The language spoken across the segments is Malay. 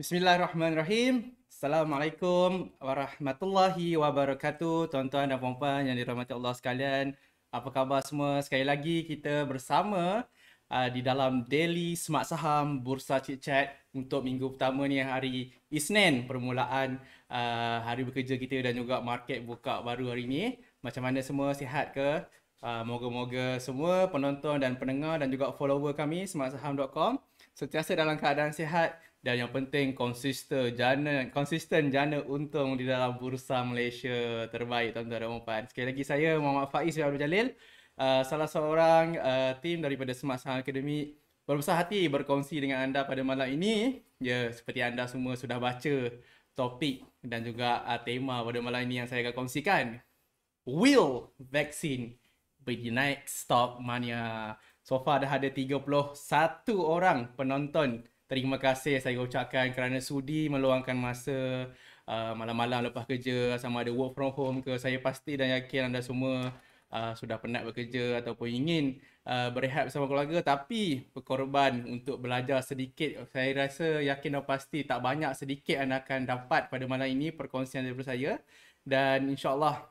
Bismillahirrahmanirrahim. Assalamualaikum warahmatullahi wabarakatuh. Tuan-tuan dan puan-puan yang dirahmati Allah sekalian. Apa khabar semua? Sekali lagi kita bersama uh, di dalam Daily Smart Saham Bursa Chit Chat untuk minggu pertama ni hari Isnin permulaan uh, hari bekerja kita dan juga market buka baru hari ni. Macam mana semua sihat ke? Uh, moga-moga semua penonton dan pendengar dan juga follower kami smartsaham.com sentiasa dalam keadaan sihat dan yang penting konsisten jana konsisten jana untung di dalam bursa Malaysia terbaik tuan-tuan dan puan. Sekali lagi saya Muhammad Faiz Abdul Jalil uh, salah seorang uh, tim daripada Smart Sound Academy berbesar hati berkongsi dengan anda pada malam ini. Ya yeah, seperti anda semua sudah baca topik dan juga uh, tema pada malam ini yang saya akan kongsikan. Will vaccine be the next stop mania. So far dah ada 31 orang penonton terima kasih saya ucapkan kerana sudi meluangkan masa uh, malam-malam lepas kerja sama ada work from home ke saya pasti dan yakin anda semua uh, sudah penat bekerja ataupun ingin uh, berehat bersama keluarga tapi berkorban untuk belajar sedikit saya rasa yakin dan pasti tak banyak sedikit anda akan dapat pada malam ini perkongsian daripada saya dan insyaallah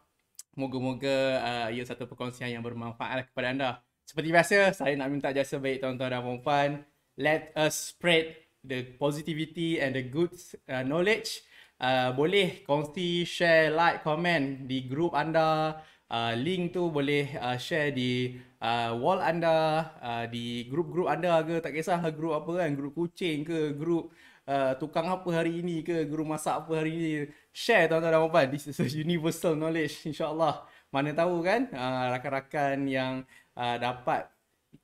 moga-moga uh, ia satu perkongsian yang bermanfaat lah kepada anda seperti biasa saya nak minta jasa baik tuan-tuan dan puan let us spread the positivity and the good uh, knowledge. Uh, boleh kongsi, share, like, comment di group anda. Uh, link tu boleh uh, share di uh, wall anda, uh, di group-group anda ke. Tak kisah group apa kan, group kucing ke, group uh, tukang apa hari ini ke, group masak apa hari ini. Share tuan-tuan dan puan-puan. This is a universal knowledge insyaAllah. Mana tahu kan uh, rakan-rakan yang uh, dapat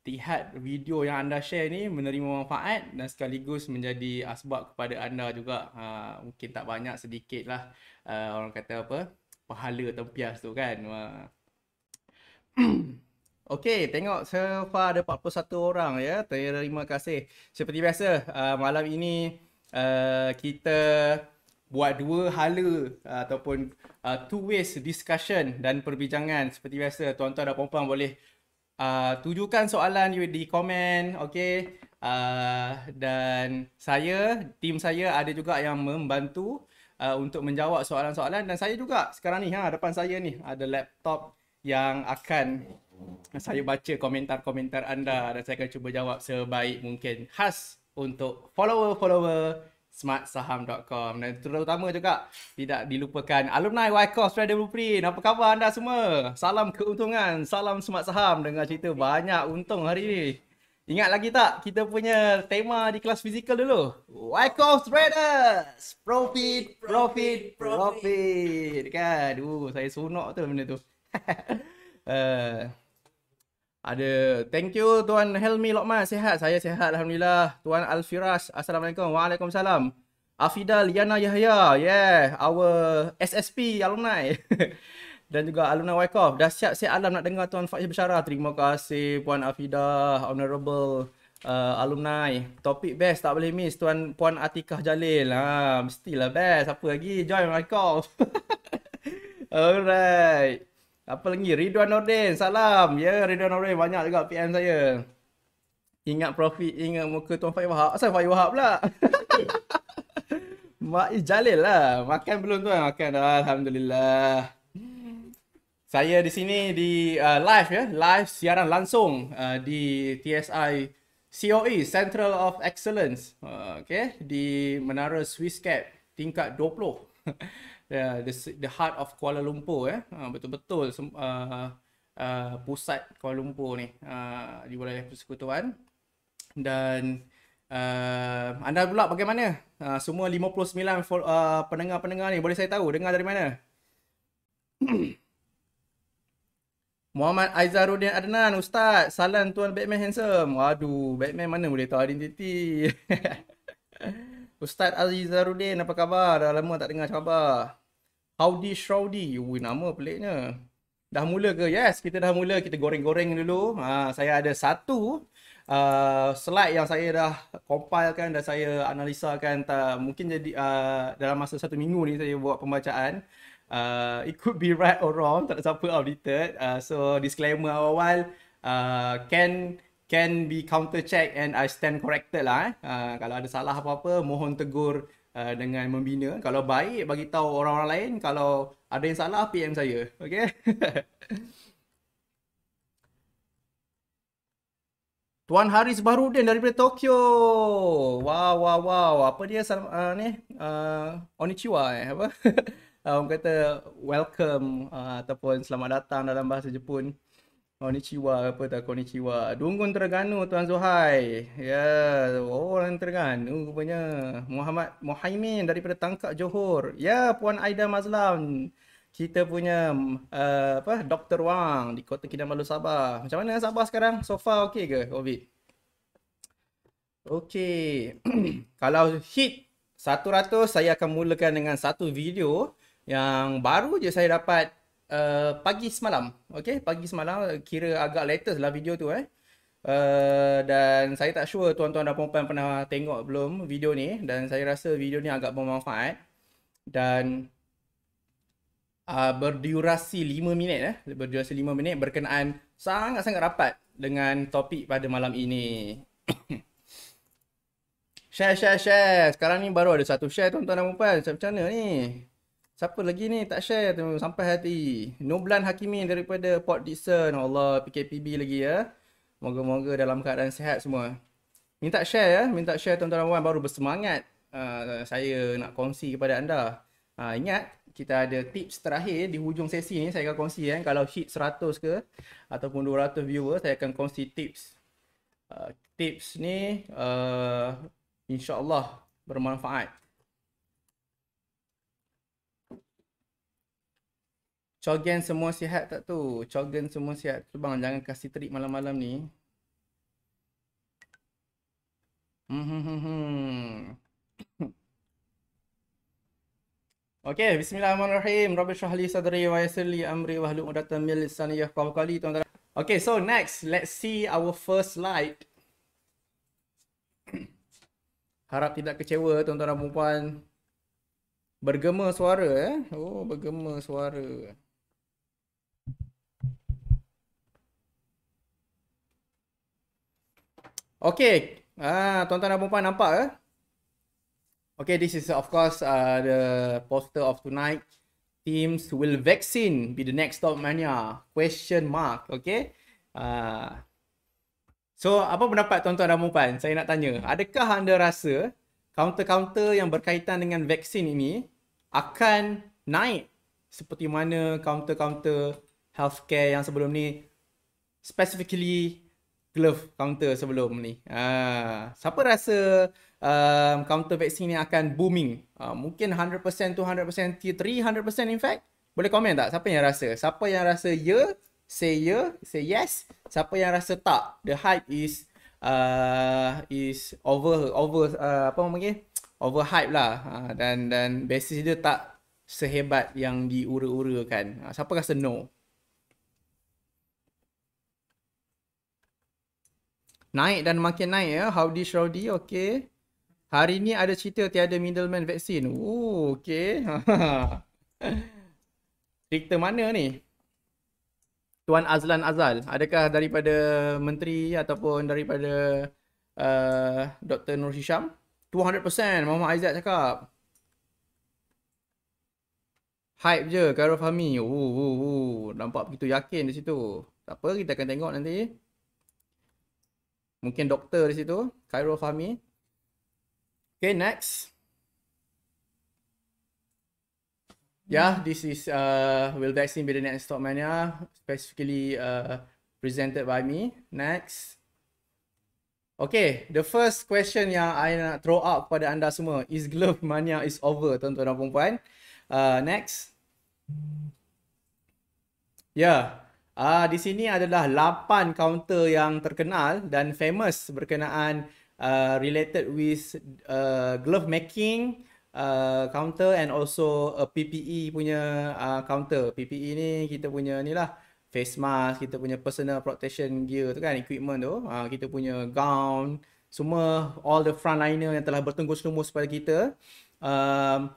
lihat video yang anda share ni menerima manfaat dan sekaligus menjadi asbab kepada anda juga uh, mungkin tak banyak sedikit lah uh, orang kata apa pahala tempias tu kan uh. Okey, tengok so far ada 41 orang ya. Terima kasih. Seperti biasa, uh, malam ini uh, kita buat dua hala uh, ataupun uh, two ways discussion dan perbincangan. Seperti biasa, tuan-tuan dan puan-puan boleh Ah, tujukan soalan you di komen, okay? Uh, ah, dan saya, tim saya ada juga yang membantu uh, untuk menjawab soalan-soalan dan saya juga sekarang ni ha depan saya ni ada laptop yang akan saya baca komentar-komentar anda dan saya akan cuba jawab sebaik mungkin khas untuk follower-follower smartsaham.com dan terutama juga tidak dilupakan alumni Wycos Trader Blueprint. Apa khabar anda semua? Salam keuntungan, salam smart saham dengan cerita banyak untung hari ini. Ingat lagi tak kita punya tema di kelas fizikal dulu? Wycos Traders profit, profit, profit, profit. Kan? Duh, saya sunok tu benda tu. uh, Ada. Thank you Tuan Helmi Lokman. Sehat? Saya sehat Alhamdulillah. Tuan Alfiraz. Assalamualaikum. Waalaikumsalam. Afida Liana Yahya. Yeah. Our SSP alumni. Dan juga alumni Wyckoff. Dah siap set alam nak dengar Tuan Faiz Bersyarah. Terima kasih Puan Afida. Honorable. Uh, alumni topik best tak boleh miss tuan puan Atikah Jalil ha mestilah best Apa lagi join my alright apa lagi? Ridwan Nordin, salam. Ya, yeah, Ridwan Nordin banyak juga PM saya. Ingat profit, ingat muka Tuan Fahid Wahab. Asal Fahid Wahab pula? Mak Jalil lah. Makan belum tuan? Makan dah. Alhamdulillah. Saya di sini di uh, live ya. Live siaran langsung uh, di TSI COE, Central of Excellence. Uh, okay. Di Menara Swiss Cap tingkat 20. the the heart of Kuala Lumpur ya. Eh. Uh, betul-betul uh, uh, pusat Kuala Lumpur ni uh, di wilayah persekutuan dan uh, anda pula bagaimana? Uh, semua 59 for, uh, pendengar-pendengar ni boleh saya tahu dengar dari mana? Muhammad Aizarudin Adnan, Ustaz, salam Tuan Batman Handsome. Waduh, Batman mana boleh tahu identiti. Ustaz Azizarudin, apa khabar? Dah lama tak dengar khabar. Howdy Shroudy. Ui, nama peliknya. Dah mula ke? Yes, kita dah mula. Kita goreng-goreng dulu. Ha, saya ada satu uh, slide yang saya dah compilekan dan saya analisakan. Tak, mungkin jadi uh, dalam masa satu minggu ni saya buat pembacaan. Uh, it could be right or wrong. Tak ada siapa audited. Uh, so, disclaimer awal-awal. Uh, can can be counter check and I stand corrected lah eh. Uh, kalau ada salah apa-apa mohon tegur uh, dengan membina. Kalau baik bagi tahu orang-orang lain kalau ada yang salah PM saya. Okay. Tuan Haris Barudin daripada Tokyo. Wow, wow, wow. Apa dia salam, uh, ni? Uh, onichiwa eh. Apa? Orang um, kata welcome uh, ataupun selamat datang dalam bahasa Jepun. Konnichiwa apa tak konnichiwa. Dungun Terengganu Tuan Zuhai, Ya, yeah. orang Terengganu rupanya. Muhammad Mohaimin daripada Tangkak Johor. Ya, yeah, Puan Aida Mazlan. Kita punya uh, apa Dr. Wang di Kota Kinabalu Sabah. Macam mana Sabah sekarang? So far okey ke COVID? Okey. Kalau hit 100 saya akan mulakan dengan satu video yang baru je saya dapat Eh, pagi semalam. Okay, pagi semalam. Kira agak latest lah video tu eh. Uh, dan saya tak sure tuan-tuan dan perempuan pernah tengok belum video ni dan saya rasa video ni agak bermanfaat dan uh, berdurasi 5 minit eh berdurasi 5 minit berkenaan sangat-sangat rapat dengan topik pada malam ini share share share sekarang ni baru ada satu share tuan-tuan dan perempuan macam mana ni Siapa lagi ni tak share tu sampai hati. Nublan Hakimi daripada Port Dixon. Allah PKPB lagi ya. Moga-moga dalam keadaan sihat semua. Minta share ya. Minta share tuan-tuan puan baru bersemangat. Uh, saya nak kongsi kepada anda. Uh, ingat kita ada tips terakhir di hujung sesi ni saya akan kongsi ya. Kalau hit 100 ke ataupun 200 viewer saya akan kongsi tips. Uh, tips ni uh, insyaAllah bermanfaat. Chogen semua sihat tak tu? Chogen semua sihat tu bang. Jangan kasih trik malam-malam ni. Hmm, hmm, hmm, okay, bismillahirrahmanirrahim. Rabbi syahli sadri wa yasirli amri wa hlu'u datan mil saniyah kawakali. Okay, so next. Let's see our first slide. Harap tidak kecewa tuan-tuan dan perempuan. Bergema suara eh. Oh, bergema suara. Okay. Ah, tuan-tuan dan puan-puan nampak ke? Okay, this is of course uh, the poster of tonight. Teams will vaccine be the next top mania? Question mark. Okay. Ah. So, apa pendapat tuan-tuan dan puan-puan? Saya nak tanya. Adakah anda rasa counter-counter yang berkaitan dengan vaksin ini akan naik seperti mana counter-counter healthcare yang sebelum ni specifically glove counter sebelum ni. Uh, siapa rasa uh, counter vaksin ni akan booming? Uh, mungkin 100%, 200%, 300% in fact? Boleh komen tak? Siapa yang rasa? Siapa yang rasa ya? Yeah, say ya, yeah, say yes. Siapa yang rasa tak? The hype is uh, is over over uh, apa panggil? Over hype lah. Uh, dan dan basis dia tak sehebat yang diura-urakan. Uh, siapa rasa no? Naik dan makin naik ya. Howdy Shroudy. Okay. Hari ni ada cerita tiada middleman vaksin. Oh, okay. Director mana ni? Tuan Azlan Azal. Adakah daripada menteri ataupun daripada uh, Dr. Nur Hisham? 200% Muhammad Aizat cakap. Hype je Khairul Fahmi. Oh, oh, oh. Nampak begitu yakin di situ. Tak apa, kita akan tengok Nanti mungkin doktor di situ, Cairo Fahmi. Okay, next. Yeah, this is uh, Will Vaccine Be The Next Stop Mania, ya. specifically uh, presented by me. Next. Okay, the first question yang I nak throw up kepada anda semua, is Glove Mania is over, tuan-tuan dan perempuan? Uh, next. Yeah, Uh, di sini adalah 8 counter yang terkenal dan famous berkenaan uh, related with uh, glove making uh, counter and also a PPE punya uh, counter. PPE ni kita punya ni lah face mask, kita punya personal protection gear tu kan equipment tu. Uh, kita punya gown, semua all the frontliner yang telah bertunggu selumus pada kita. Uh,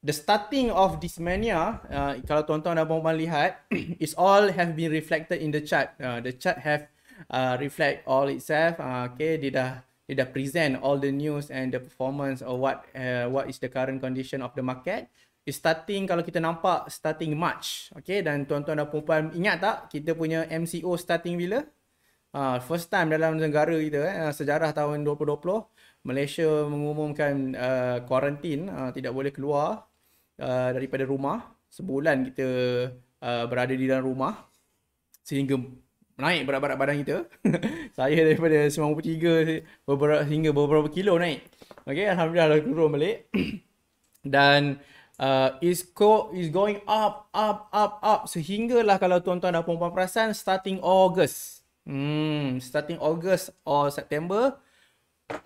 the starting of this mania uh, kalau tuan-tuan dan puan-puan lihat is all have been reflected in the chart uh, the chart have uh, reflect all itself uh, okay dia dah dia dah present all the news and the performance or what uh, what is the current condition of the market is starting kalau kita nampak starting march okay dan tuan-tuan dan puan-puan ingat tak kita punya MCO starting bila uh, first time dalam negara kita eh, uh, sejarah tahun 2020 Malaysia mengumumkan uh, uh, tidak boleh keluar uh, daripada rumah sebulan kita uh, berada di dalam rumah sehingga naik berat-berat badan kita saya daripada 93 beberapa hingga beberapa kilo naik okey alhamdulillah dah turun balik dan uh, is go is going up up up up sehinggalah kalau tuan-tuan dan puan-puan perasan starting august hmm starting august or september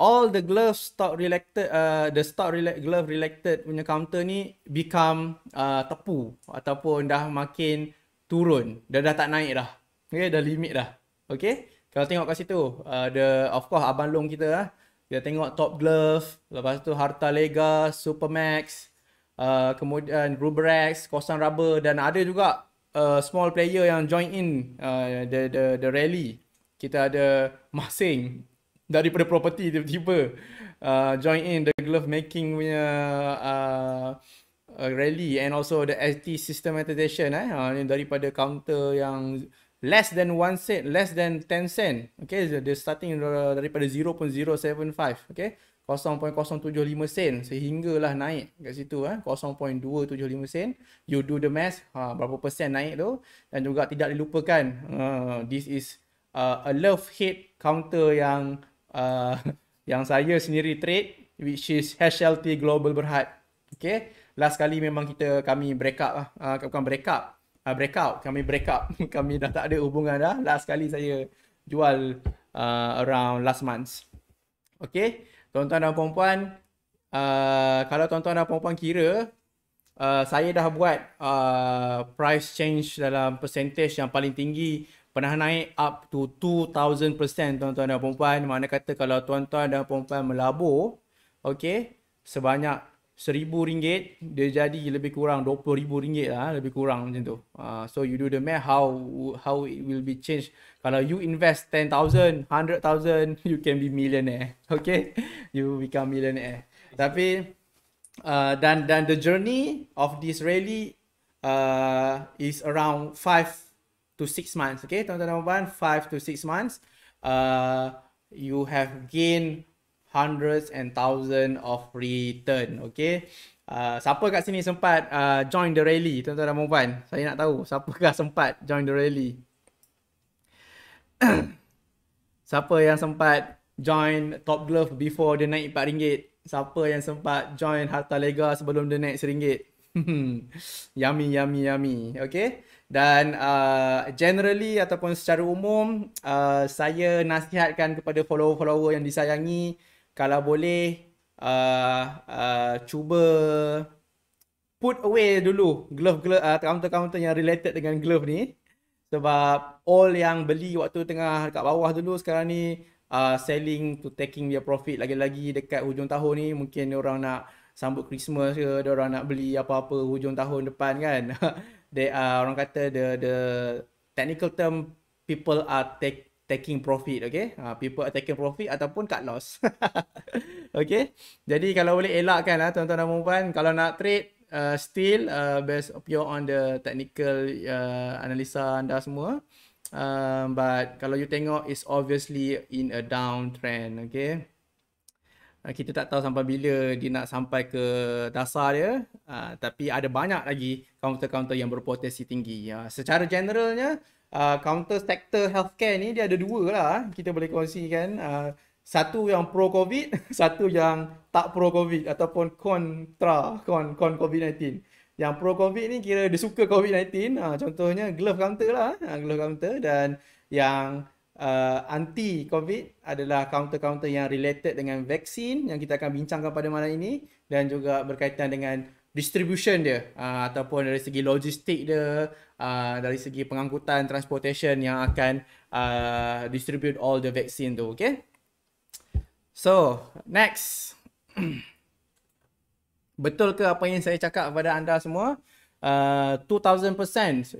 all the glove stock related uh, the stock rela- glove related punya counter ni become uh, tepu ataupun dah makin turun dah dah tak naik dah okey dah limit dah okey kalau tengok kat situ uh, the of course abang long kita lah. kita tengok top glove lepas tu harta lega supermax uh, kemudian rubrex kosan rubber dan ada juga uh, small player yang join in uh, the the the rally kita ada masing daripada property tiba-tiba uh, join in the glove making punya uh, uh rally and also the ST systematization eh uh, daripada counter yang less than 1 cent less than 10 cent okay so the starting daripada 0.075 okay 0.075 sen sehinggalah naik kat situ eh 0.275 sen you do the math ha berapa persen naik tu dan juga tidak dilupakan uh, this is uh, a love hate counter yang Uh, yang saya sendiri trade which is HLT Global Berhad. Okay. Last kali memang kita kami break up lah. Uh, bukan break up. Uh, break out. Kami break up. kami dah tak ada hubungan dah. Last kali saya jual uh, around last month. Okay. Tuan-tuan dan perempuan. Uh, kalau tuan-tuan dan perempuan kira. Uh, saya dah buat uh, price change dalam percentage yang paling tinggi pernah naik up to 2000% tuan-tuan dan puan mana kata kalau tuan-tuan dan puan-puan melabur okey sebanyak seribu ringgit dia jadi lebih kurang dua puluh ribu ringgit lah lebih kurang macam tu uh, so you do the math how how it will be changed kalau you invest ten thousand, hundred thousand, you can be millionaire okay you become millionaire tapi uh, dan dan the journey of this rally uh, is around five to 6 months okay tuan-tuan dan puan 5 to 6 months uh, you have gained hundreds and thousands of return okay uh, siapa kat sini sempat uh, join the rally tuan-tuan dan puan saya nak tahu siapakah sempat join the rally siapa yang sempat join top glove before dia naik 4 ringgit siapa yang sempat join harta lega sebelum dia naik 1 ringgit yummy, yummy, yummy. Okay. Dan uh, generally ataupun secara umum, uh, saya nasihatkan kepada follower-follower yang disayangi, kalau boleh, uh, uh, cuba put away dulu glove-glove, uh, counter-counter yang related dengan glove ni. Sebab all yang beli waktu tengah dekat bawah dulu sekarang ni, uh, selling to taking their profit lagi-lagi dekat hujung tahun ni, mungkin orang nak sambut Christmas ke, dia orang nak beli apa-apa hujung tahun depan kan. They are uh, orang kata the the technical term people are take taking profit okay uh, people are taking profit ataupun cut loss okay jadi kalau boleh elakkan lah tuan-tuan dan perempuan kalau nak trade uh, still uh, based pure on the technical uh, analisa anda semua um, but kalau you tengok is obviously in a downtrend okay Ah, kita tak tahu sampai bila dia nak sampai ke dasar dia uh, tapi ada banyak lagi counter-counter yang berpotensi tinggi uh, secara generalnya uh, counter sector healthcare ni dia ada dua lah kita boleh kongsikan uh, satu yang pro covid satu yang tak pro covid ataupun kontra kon con covid-19 yang pro covid ni kira dia suka covid-19 uh, contohnya glove counter lah uh, glove counter dan yang uh, anti COVID adalah counter-counter yang related dengan vaksin yang kita akan bincangkan pada malam ini dan juga berkaitan dengan distribution dia uh, ataupun dari segi logistik dia uh, dari segi pengangkutan transportation yang akan uh, distribute all the vaksin tu okay so next betul ke apa yang saya cakap kepada anda semua uh, 2000%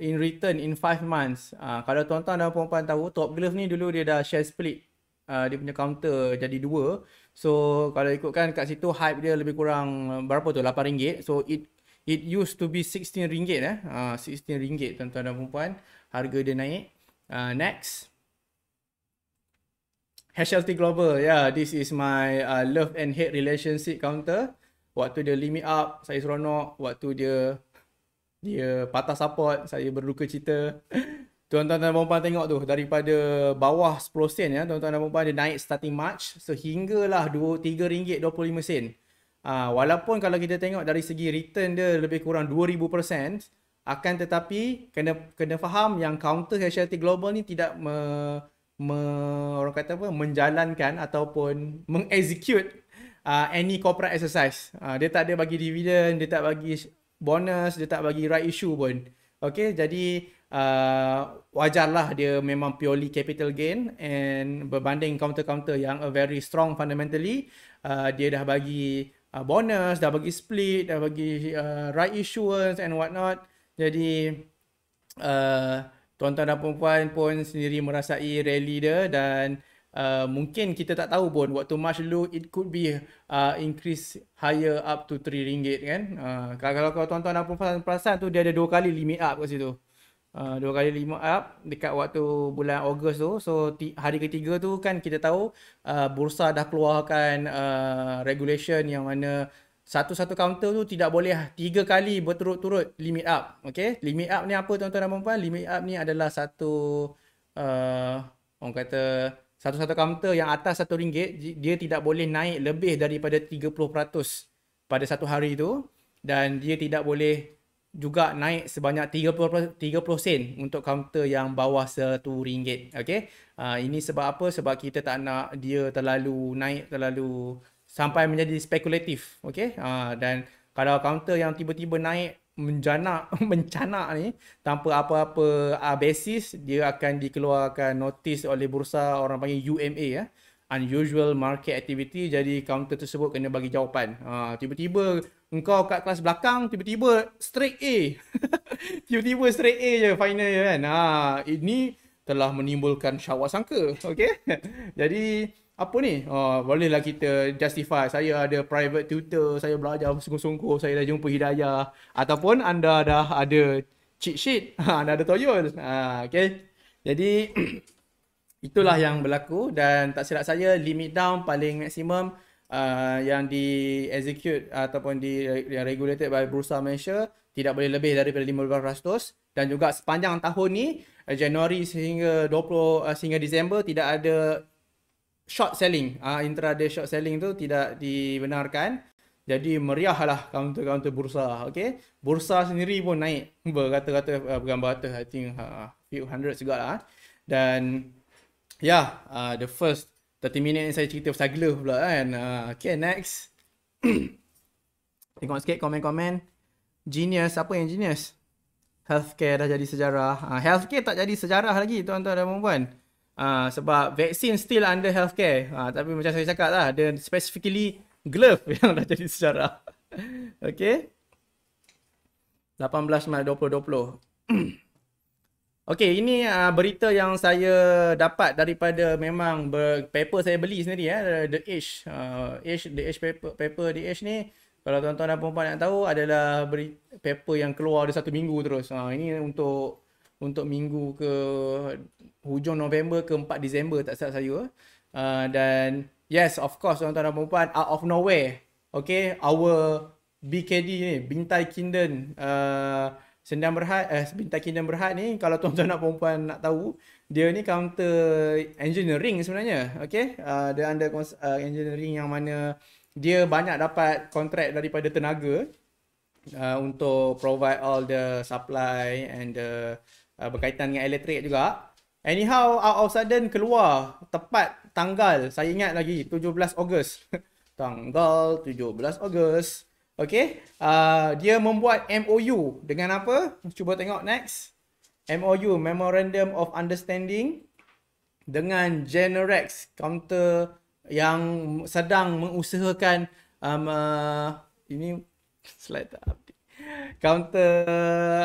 in return in 5 months. Uh, kalau tuan-tuan dan puan-puan tahu, Top Glove ni dulu dia dah share split. Uh, dia punya counter jadi dua. So, kalau ikutkan kat situ, hype dia lebih kurang uh, berapa tu? RM8. So, it it used to be RM16. Eh? Uh, RM16 tuan-tuan dan perempuan Harga dia naik. Uh, next. HLT Global. Yeah, this is my uh, love and hate relationship counter. Waktu dia limit up, saya seronok. Waktu dia dia patah support saya berduka cita tuan-tuan dan puan-puan tengok tu daripada bawah 10 sen ya tuan-tuan dan puan-puan dia naik starting March sehinggalah 2 RM3.25 sen uh, walaupun kalau kita tengok dari segi return dia lebih kurang 2000% akan tetapi kena kena faham yang counter HLT global ni tidak me, me, orang kata apa menjalankan ataupun mengexecute Uh, any corporate exercise. Uh, dia tak ada bagi dividen, dia tak bagi bonus, dia tak bagi right issue pun. Okay, jadi uh, wajarlah dia memang purely capital gain and berbanding counter-counter yang a very strong fundamentally, uh, dia dah bagi uh, bonus, dah bagi split, dah bagi uh, right issuance and what not. Jadi uh, tuan-tuan dan perempuan pun sendiri merasai rally dia dan uh, mungkin kita tak tahu pun waktu March dulu it could be uh, increase higher up to 3 ringgit kan. Uh, kalau kau tuan-tuan apa perasan tu dia ada dua kali limit up kat situ. Uh, dua kali limit up dekat waktu bulan Ogos tu. So hari ketiga tu kan kita tahu uh, bursa dah keluarkan uh, regulation yang mana satu-satu counter tu tidak boleh ah, tiga kali berturut-turut limit up. Okay. Limit up ni apa tuan-tuan dan puan Limit up ni adalah satu uh, orang kata satu-satu kaunter yang atas satu ringgit, dia tidak boleh naik lebih daripada 30% pada satu hari itu dan dia tidak boleh juga naik sebanyak 30 30 sen untuk kaunter yang bawah satu ringgit. Okay, uh, ah, ini sebab apa sebab kita tak nak dia terlalu naik terlalu sampai menjadi spekulatif Okay, uh, ah, dan kalau kaunter yang tiba-tiba naik menjana mencana ni tanpa apa-apa uh, basis dia akan dikeluarkan notis oleh bursa orang panggil UMA ya unusual market activity jadi kaunter tersebut kena bagi jawapan ha, tiba-tiba engkau kat kelas belakang tiba-tiba straight A tiba-tiba straight A je final je kan ha, ini telah menimbulkan syawak sangka okey jadi apa ni? Oh, ah, bolehlah kita justify. Saya ada private tutor, saya belajar sungguh-sungguh, saya dah jumpa hidayah. Ataupun anda dah ada cheat sheet, ah, anda ada toyol. Ha, ah, okay. Jadi, itulah yang berlaku dan tak silap saya, limit down paling maksimum uh, yang di execute ataupun di yang regulated by Bursa Malaysia tidak boleh lebih daripada 5,500 dan juga sepanjang tahun ni Januari sehingga 20 sehingga Disember tidak ada short selling. Uh, intraday short selling tu tidak dibenarkan. Jadi meriahlah kaunter-kaunter bursa. Okay. Bursa sendiri pun naik berkata-kata, uh, eh, bukan berkata, I think uh, few hundred juga lah. Eh. Dan ya, yeah, uh, the first 30 minit saya cerita pasal gila pula kan. Uh, okay, next. Tengok sikit komen-komen. Genius, apa yang genius? Healthcare dah jadi sejarah. Uh, healthcare tak jadi sejarah lagi tuan-tuan dan puan Uh, sebab vaksin still under healthcare. Uh, tapi macam saya cakap lah, ada specifically glove yang dah jadi sejarah. okay. 18 Mei 2020. okay, ini uh, berita yang saya dapat daripada memang paper saya beli sendiri. Eh, the H. Uh, the H paper, paper The H ni. Kalau tuan-tuan dan perempuan nak tahu adalah beri- paper yang keluar ada satu minggu terus. Uh, ini untuk untuk minggu ke hujung November ke 4 Disember tak salah saya. Uh, dan yes, of course tuan-tuan dan puan out of nowhere. Okay, our BKD ni, Bintai Kinden uh, ah, Sendang Berhad, eh, Bintai Kinden Berhad ni kalau tuan-tuan dan puan nak tahu dia ni counter engineering sebenarnya. Okay, uh, dia under uh, engineering yang mana dia banyak dapat kontrak daripada tenaga uh, untuk provide all the supply and the uh, berkaitan dengan elektrik juga. Anyhow, out of sudden keluar tepat tanggal. Saya ingat lagi 17 Ogos. tanggal 17 Ogos. Okay. Uh, ah, dia membuat MOU dengan apa? Cuba tengok next. MOU, Memorandum of Understanding dengan Generex counter yang sedang mengusahakan um, uh, ini slide tak update. Counter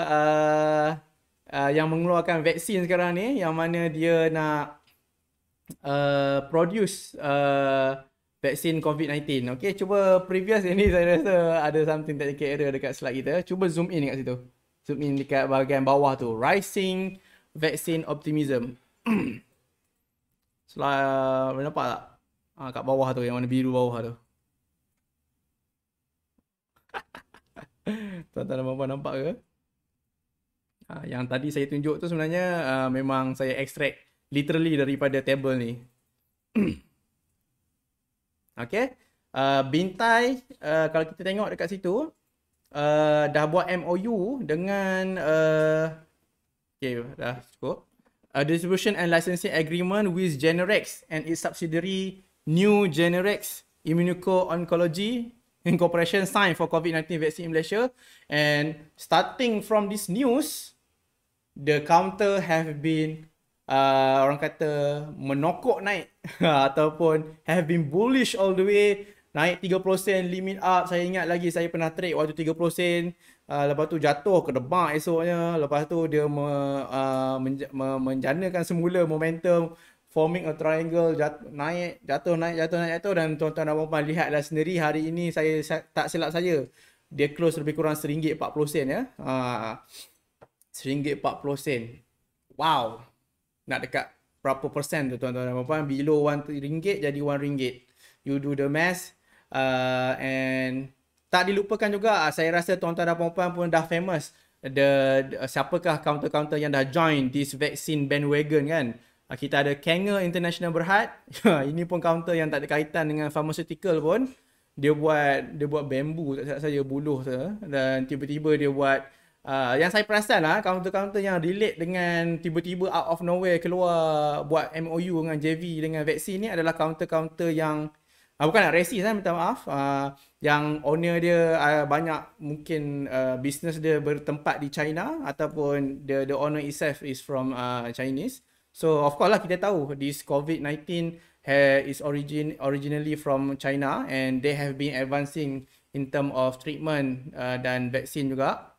uh, uh, yang mengeluarkan vaksin sekarang ni yang mana dia nak uh, produce uh, vaksin COVID-19. Okey, cuba previous ini saya rasa ada something technical error dekat slide kita. Cuba zoom in dekat situ. Zoom in dekat bahagian bawah tu. Rising vaccine optimism. slide, uh, nampak tak? Ha, kat bawah tu, yang mana biru bawah tu. Tuan-tuan dan nampak ke? Ah, yang tadi saya tunjuk tu sebenarnya uh, memang saya extract literally daripada table ni. okay. Uh, bintai, uh, kalau kita tengok dekat situ, uh, dah buat MOU dengan... Uh, okay, dah cukup. A distribution and licensing agreement with Generex and its subsidiary New Generex Immunico Oncology Incorporation signed for COVID-19 vaccine in Malaysia. And starting from this news, the counter have been uh, orang kata menokok naik ataupun have been bullish all the way naik 30 sen limit up saya ingat lagi saya pernah trade waktu 30 sen uh, lepas tu jatuh ke debak esoknya lepas tu dia me, uh, menj- me, menjanakan semula momentum forming a triangle jat- naik jatuh naik jatuh naik jatuh dan tuan-tuan dan puan-puan lihatlah sendiri hari ini saya tak silap saya dia close lebih kurang RM1.40 ya. Uh, RM1.40. Wow. Nak dekat berapa persen tu tuan-tuan dan puan-puan. Below RM1 jadi RM1. You do the math. Uh, and tak dilupakan juga uh, saya rasa tuan-tuan dan puan-puan pun dah famous. The, the siapakah counter-counter yang dah join this vaccine bandwagon kan? Uh, kita ada Kanger International Berhad. Ini pun counter yang tak ada kaitan dengan pharmaceutical pun. Dia buat dia buat bambu tak salah saya buluh tu dan tiba-tiba dia buat Uh, yang saya perasan lah, kaunter-kaunter yang relate dengan tiba-tiba out of nowhere keluar buat MOU dengan JV dengan vaksin ni adalah kaunter-kaunter yang uh, bukan nak resis lah, minta maaf. Uh, yang owner dia uh, banyak mungkin uh, business dia bertempat di China ataupun the the owner itself is from uh, Chinese. So of course lah kita tahu this COVID-19 ha-, is origin originally from China and they have been advancing in term of treatment uh, dan vaksin juga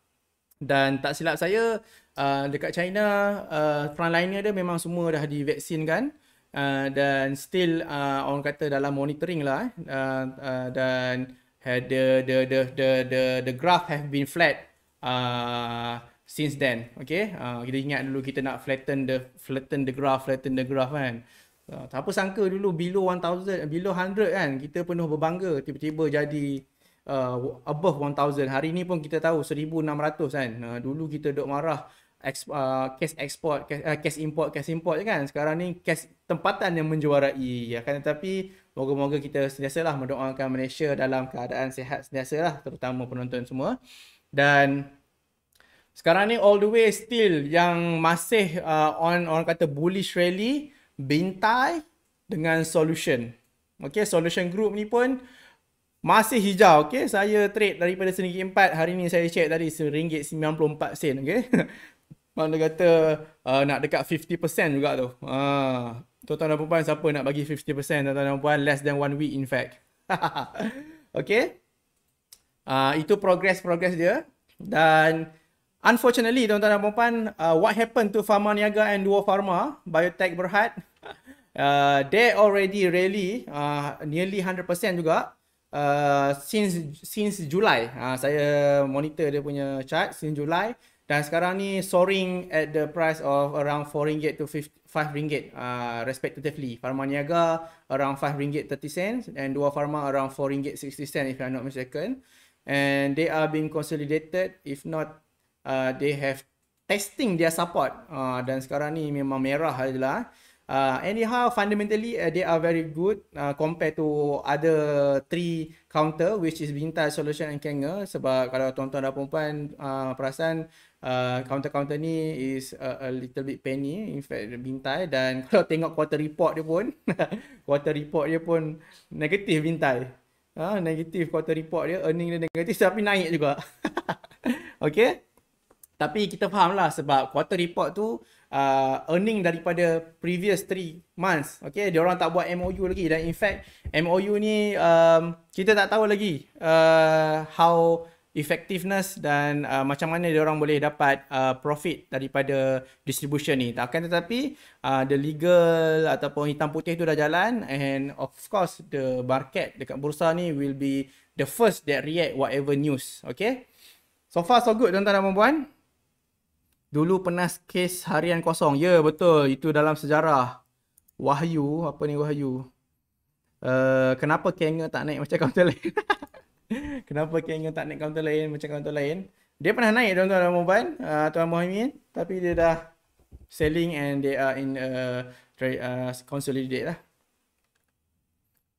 dan tak silap saya uh, dekat China uh, frontliner dia memang semua dah divaksinkan uh, dan still uh, orang kata dalam monitoring lah eh. uh, uh, dan the, the the the the the the graph have been flat uh, since then okay uh, kita ingat dulu kita nak flatten the flatten the graph flatten the graph kan uh, tak sangka dulu below 1000 below 100 kan kita penuh berbangga tiba-tiba jadi uh, above 1000 hari ni pun kita tahu 1600 kan uh, dulu kita dok marah eks, uh, cash export cash uh, import cash import je kan sekarang ni cash tempatan yang menjuarai ya kan tetapi moga-moga kita sentiasalah mendoakan Malaysia dalam keadaan sihat sentiasalah terutama penonton semua dan sekarang ni all the way still yang masih uh, on orang kata bullish rally bintai dengan solution. Okay, solution group ni pun masih hijau okey saya trade daripada RM1.4 hari ni saya check tadi RM1.94 sen okey mana kata uh, nak dekat 50% juga tu ha tuan-tuan dan puan siapa nak bagi 50% tuan-tuan dan puan less than one week in fact okey uh, itu progress progress dia dan unfortunately tuan-tuan dan puan uh, ah, what happened to Pharma Niaga and Duo Pharma Biotech Berhad uh, they already rally uh, nearly 100% juga uh, since since Julai. Uh, saya monitor dia punya chart since Julai dan sekarang ni soaring at the price of around 4 ringgit to 5 ringgit uh, respectively. Pharma Niaga around 5 ringgit 30 cents and Dua Pharma around 4 ringgit 60 cents if I'm not mistaken. And they are being consolidated if not uh, they have testing their support uh, dan sekarang ni memang merah sajalah. Uh, anyhow, fundamentally, uh, they are very good uh, compared to other three counter which is Bintai, Solution and Kanga. Sebab kalau tuan-tuan dan perempuan uh, perasan, uh, counter-counter ni is a, a little bit penny. In fact, Bintai dan kalau tengok quarter report dia pun, quarter report dia pun negatif Bintai. Uh, ah, negatif quarter report dia, earning dia negatif tapi naik juga. okay? Tapi kita faham lah sebab quarter report tu uh, earning daripada previous 3 months. Okay, dia orang tak buat MOU lagi dan in fact MOU ni um, kita tak tahu lagi uh, how effectiveness dan uh, macam mana dia orang boleh dapat uh, profit daripada distribution ni. Takkan tetapi uh, the legal ataupun hitam putih tu dah jalan and of course the market dekat bursa ni will be the first that react whatever news. Okay. So far so good tuan-tuan dan puan-puan. Dulu pernah kes harian kosong. Ya, yeah, betul. Itu dalam sejarah. Wahyu. Apa ni Wahyu? Uh, kenapa Kanga tak naik macam counter lain? kenapa Kanga tak naik counter lain macam counter lain? Dia pernah naik tuan-tuan dalam mobile. Uh, tuan Mohamed. Tapi dia dah selling and they are in eh, a uh, eh, consolidate lah.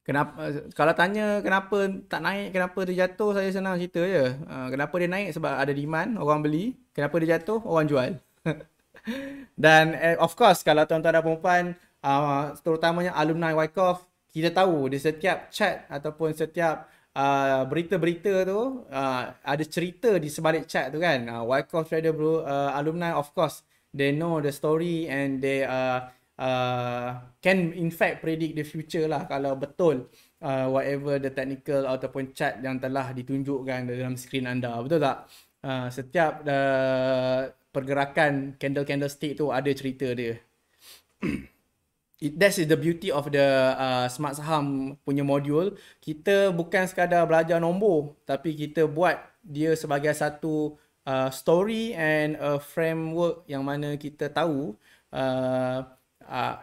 Kenapa kalau tanya kenapa tak naik, kenapa dia jatuh, saya senang cerita je. Uh, kenapa dia naik sebab ada demand, orang beli. Kenapa dia jatuh, orang jual. Dan uh, of course kalau tuan-tuan dan puan uh, ah, terutamanya alumni Wyckoff, kita tahu di setiap chat ataupun setiap uh, berita-berita tu uh, ada cerita di sebalik chat tu kan. Uh, Wyckoff Trader Bro uh, alumni of course they know the story and they uh, uh, can in fact predict the future lah kalau betul uh, whatever the technical ataupun chart yang telah ditunjukkan dalam skrin anda betul tak uh, setiap uh, pergerakan candle candlestick tu ada cerita dia It, that's the beauty of the uh, smart saham punya modul Kita bukan sekadar belajar nombor, tapi kita buat dia sebagai satu uh, story and a framework yang mana kita tahu uh, uh,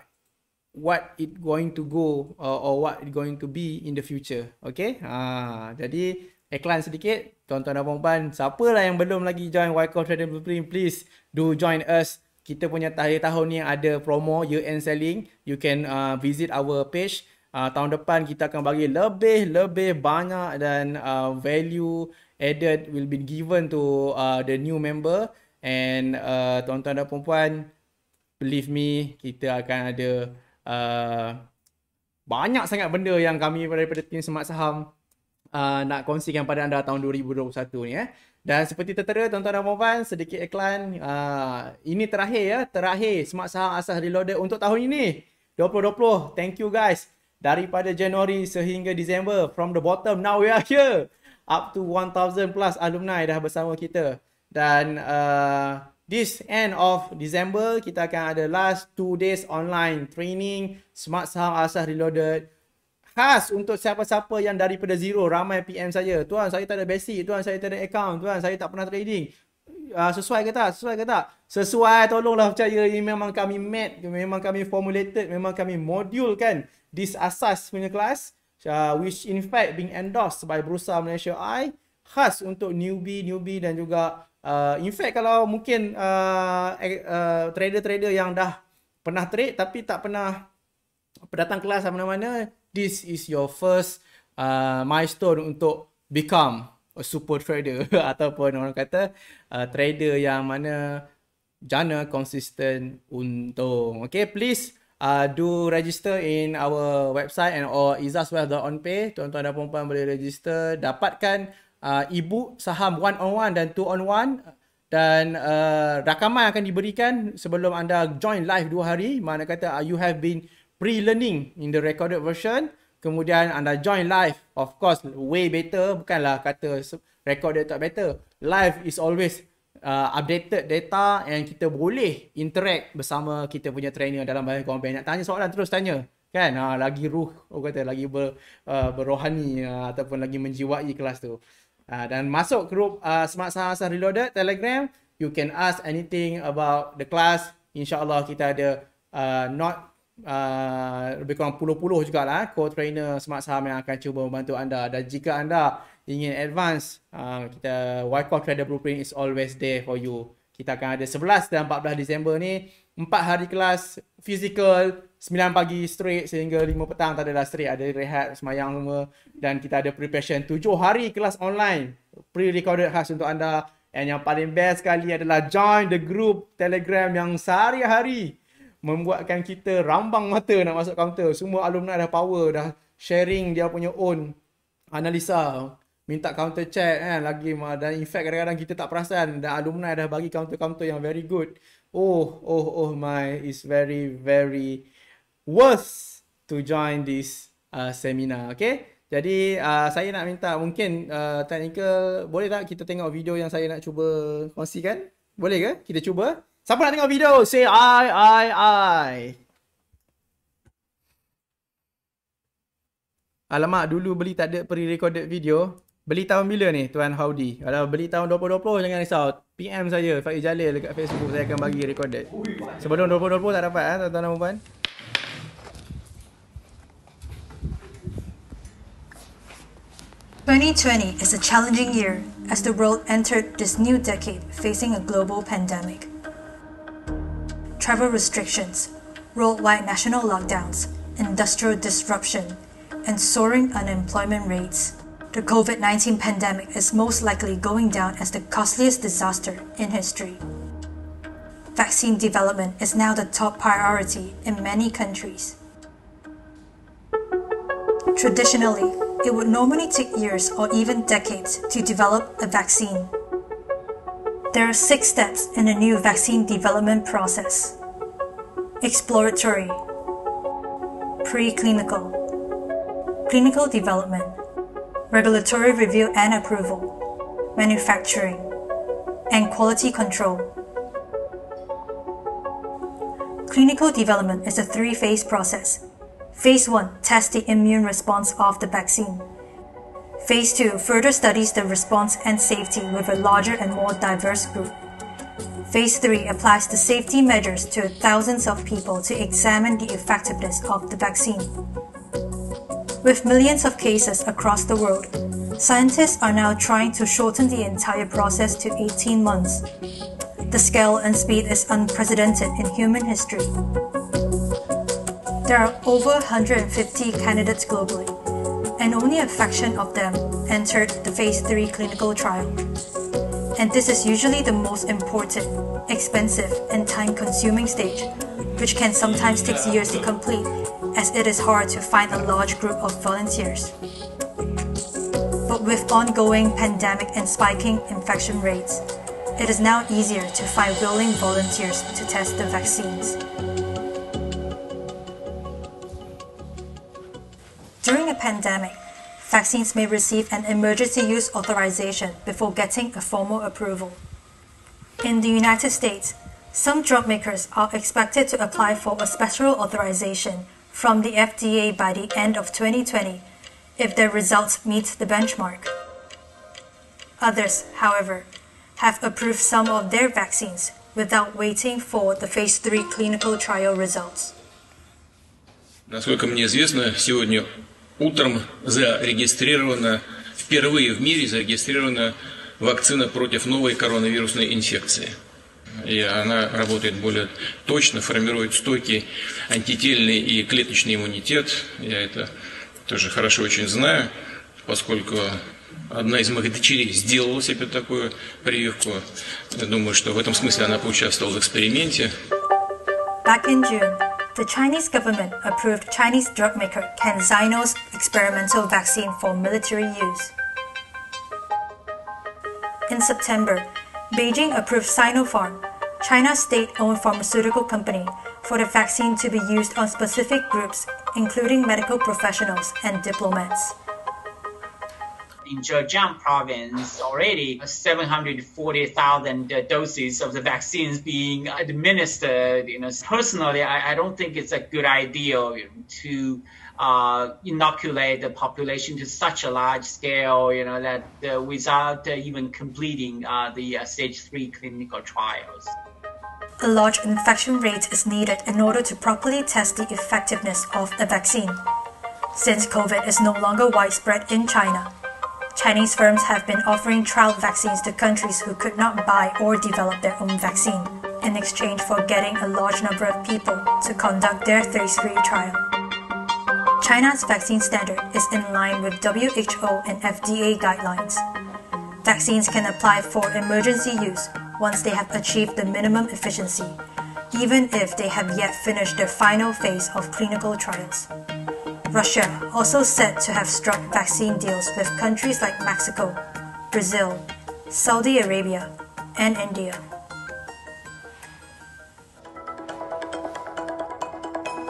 what it going to go uh, or what it going to be in the future. Okay. Uh, jadi iklan sedikit. Tuan-tuan dan perempuan, siapalah yang belum lagi join Wyckoff Trading Blueprint, please do join us. Kita punya akhir tahun ni ada promo year-end selling. You can uh, visit our page. Uh, tahun depan kita akan bagi lebih-lebih banyak dan uh, value added will be given to uh, the new member. And uh, tuan-tuan dan perempuan, uh, believe me kita akan ada uh, banyak sangat benda yang kami daripada tim semak Saham uh, nak kongsikan pada anda tahun 2021 ni eh. Dan seperti tertera tuan-tuan dan puan sedikit iklan uh, ini terakhir ya, terakhir semak Saham Asas Reloaded untuk tahun ini 2020. Thank you guys daripada Januari sehingga Disember from the bottom now we are here up to 1000 plus alumni dah bersama kita dan uh, This end of December, kita akan ada last two days online training Smart Saham asas Reloaded. Khas untuk siapa-siapa yang daripada zero, ramai PM saja Tuan, saya tak ada basic. Tuan, saya tak ada account. Tuan, saya tak pernah trading. Uh, sesuai ke tak? Sesuai ke tak? Sesuai, tolonglah percaya. Ini memang kami mat, memang kami formulated, memang kami module kan. This asas punya kelas. Uh, which in fact being endorsed by Bursa Malaysia I. Khas untuk newbie-newbie dan juga... Uh, in fact kalau mungkin uh, eh, uh, trader-trader uh, uh, yang dah pernah trade tapi tak pernah datang kelas sama mana-mana, this is your first uh, milestone untuk become a super trader ataupun orang kata uh, trader yang mana jana konsisten untung. Okay, please uh, do register in our website and or izaswell.onpay. Tuan-tuan dan perempuan boleh register. Dapatkan uh, ah, e-book saham one on one dan two on one dan uh, rakaman akan diberikan sebelum anda join live dua hari mana kata uh, you have been pre-learning in the recorded version kemudian anda join live of course way better bukanlah kata recorded tak better live is always uh, updated data yang kita boleh interact bersama kita punya trainer dalam banyak korang banyak tanya soalan terus tanya kan ha, lagi ruh orang kata lagi ber, uh, berohani uh, ataupun lagi menjiwai kelas tu uh, dan masuk grup uh, Smart Sahasa Reloaded Telegram you can ask anything about the class insyaallah kita ada uh, not uh, lebih kurang puluh-puluh jugalah eh, co-trainer smart saham yang akan cuba membantu anda dan jika anda ingin advance uh, kita Y Trader Blueprint is always there for you kita akan ada 11 dan 14 Disember ni 4 hari kelas physical 9 pagi straight sehingga 5 petang tak adalah straight ada rehat semayang semua dan kita ada preparation 7 hari kelas online pre-recorded khas untuk anda dan yang paling best sekali adalah join the group telegram yang sehari-hari membuatkan kita rambang mata nak masuk kaunter semua alumni dah power dah sharing dia punya own analisa minta counter check kan lagi dan in fact kadang-kadang kita tak perasan dan alumni dah bagi counter-counter yang very good oh oh oh my it's very very worth to join this uh, seminar okay jadi uh, saya nak minta mungkin uh, technical boleh tak kita tengok video yang saya nak cuba kongsikan boleh ke kita cuba siapa nak tengok video say i i i Alamak dulu beli tak ada pre-recorded video. Beli tahun bila ni Tuan Howdy? Kalau beli tahun 2020 jangan risau. PM saya Faiz Jalil dekat Facebook saya akan bagi recorded. Sebelum 2020 tak dapat ah tuan-tuan dan puan. Twenty twenty is a challenging year as the world entered this new decade facing a global pandemic. Travel restrictions, worldwide national lockdowns, industrial disruption, and soaring unemployment rates the COVID 19 pandemic is most likely going down as the costliest disaster in history. Vaccine development is now the top priority in many countries. Traditionally, it would normally take years or even decades to develop a vaccine. There are six steps in the new vaccine development process exploratory, preclinical, clinical development, regulatory review and approval, manufacturing, and quality control. Clinical development is a three phase process. Phase 1 tests the immune response of the vaccine. Phase 2 further studies the response and safety with a larger and more diverse group. Phase 3 applies the safety measures to thousands of people to examine the effectiveness of the vaccine. With millions of cases across the world, scientists are now trying to shorten the entire process to 18 months. The scale and speed is unprecedented in human history. There are over 150 candidates globally, and only a fraction of them entered the phase 3 clinical trial. And this is usually the most important, expensive, and time consuming stage, which can sometimes take years to complete as it is hard to find a large group of volunteers. But with ongoing pandemic and spiking infection rates, it is now easier to find willing volunteers to test the vaccines. During a pandemic, vaccines may receive an emergency use authorization before getting a formal approval. In the United States, some drug makers are expected to apply for a special authorization from the FDA by the end of 2020 if their results meet the benchmark. Others, however, have approved some of their vaccines without waiting for the phase 3 clinical trial results. Насколько мне известно, сегодня утром зарегистрирована впервые в мире зарегистрирована вакцина против новой коронавирусной инфекции. и она работает более точно, формирует стойкий антительный и клеточный иммунитет. Я это тоже хорошо очень знаю, поскольку одна из моих дочерей сделала себе такую прививку. Я думаю, что в этом смысле она поучаствовала в эксперименте. Back in June, the Chinese government approved Chinese drug maker CanSino's experimental vaccine for military use. In September, Beijing approved Sinopharm, China's state-owned pharmaceutical company, for the vaccine to be used on specific groups, including medical professionals and diplomats. In Zhejiang province, already 740,000 doses of the vaccines being administered. You know, personally, I, I don't think it's a good idea to uh, inoculate the population to such a large scale, you know, that uh, without uh, even completing uh, the uh, stage three clinical trials. A large infection rate is needed in order to properly test the effectiveness of the vaccine. Since COVID is no longer widespread in China, Chinese firms have been offering trial vaccines to countries who could not buy or develop their own vaccine in exchange for getting a large number of people to conduct their stage 3 trial. China's vaccine standard is in line with WHO and FDA guidelines. Vaccines can apply for emergency use once they have achieved the minimum efficiency, even if they have yet finished their final phase of clinical trials. Russia, also said to have struck vaccine deals with countries like Mexico, Brazil, Saudi Arabia, and India.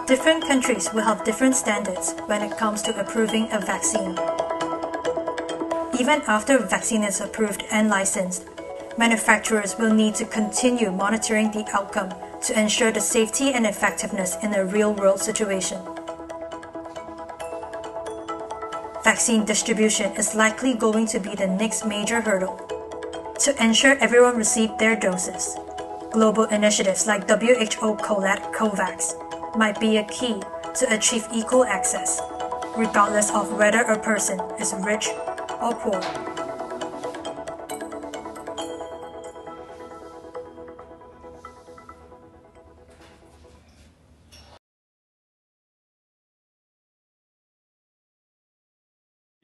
Different countries will have different standards when it comes to approving a vaccine. Even after a vaccine is approved and licensed, manufacturers will need to continue monitoring the outcome to ensure the safety and effectiveness in a real-world situation. Vaccine distribution is likely going to be the next major hurdle. To ensure everyone received their doses, global initiatives like WHO Collab COVAX might be a key to achieve equal access, regardless of whether a person is rich or poor.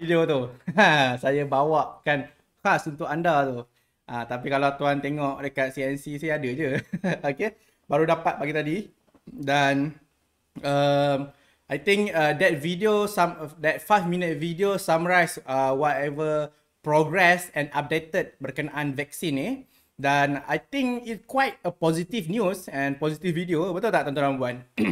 video tu. Ha, saya bawakan khas untuk anda tu. Ha, tapi kalau tuan tengok dekat CNC saya ada je. Okay, Baru dapat pagi tadi dan um, I think uh, that video some that 5 minute video summarize uh, whatever progress and updated berkenaan vaksin ni dan I think it quite a positive news and positive video betul tak tuan-tuan dan puan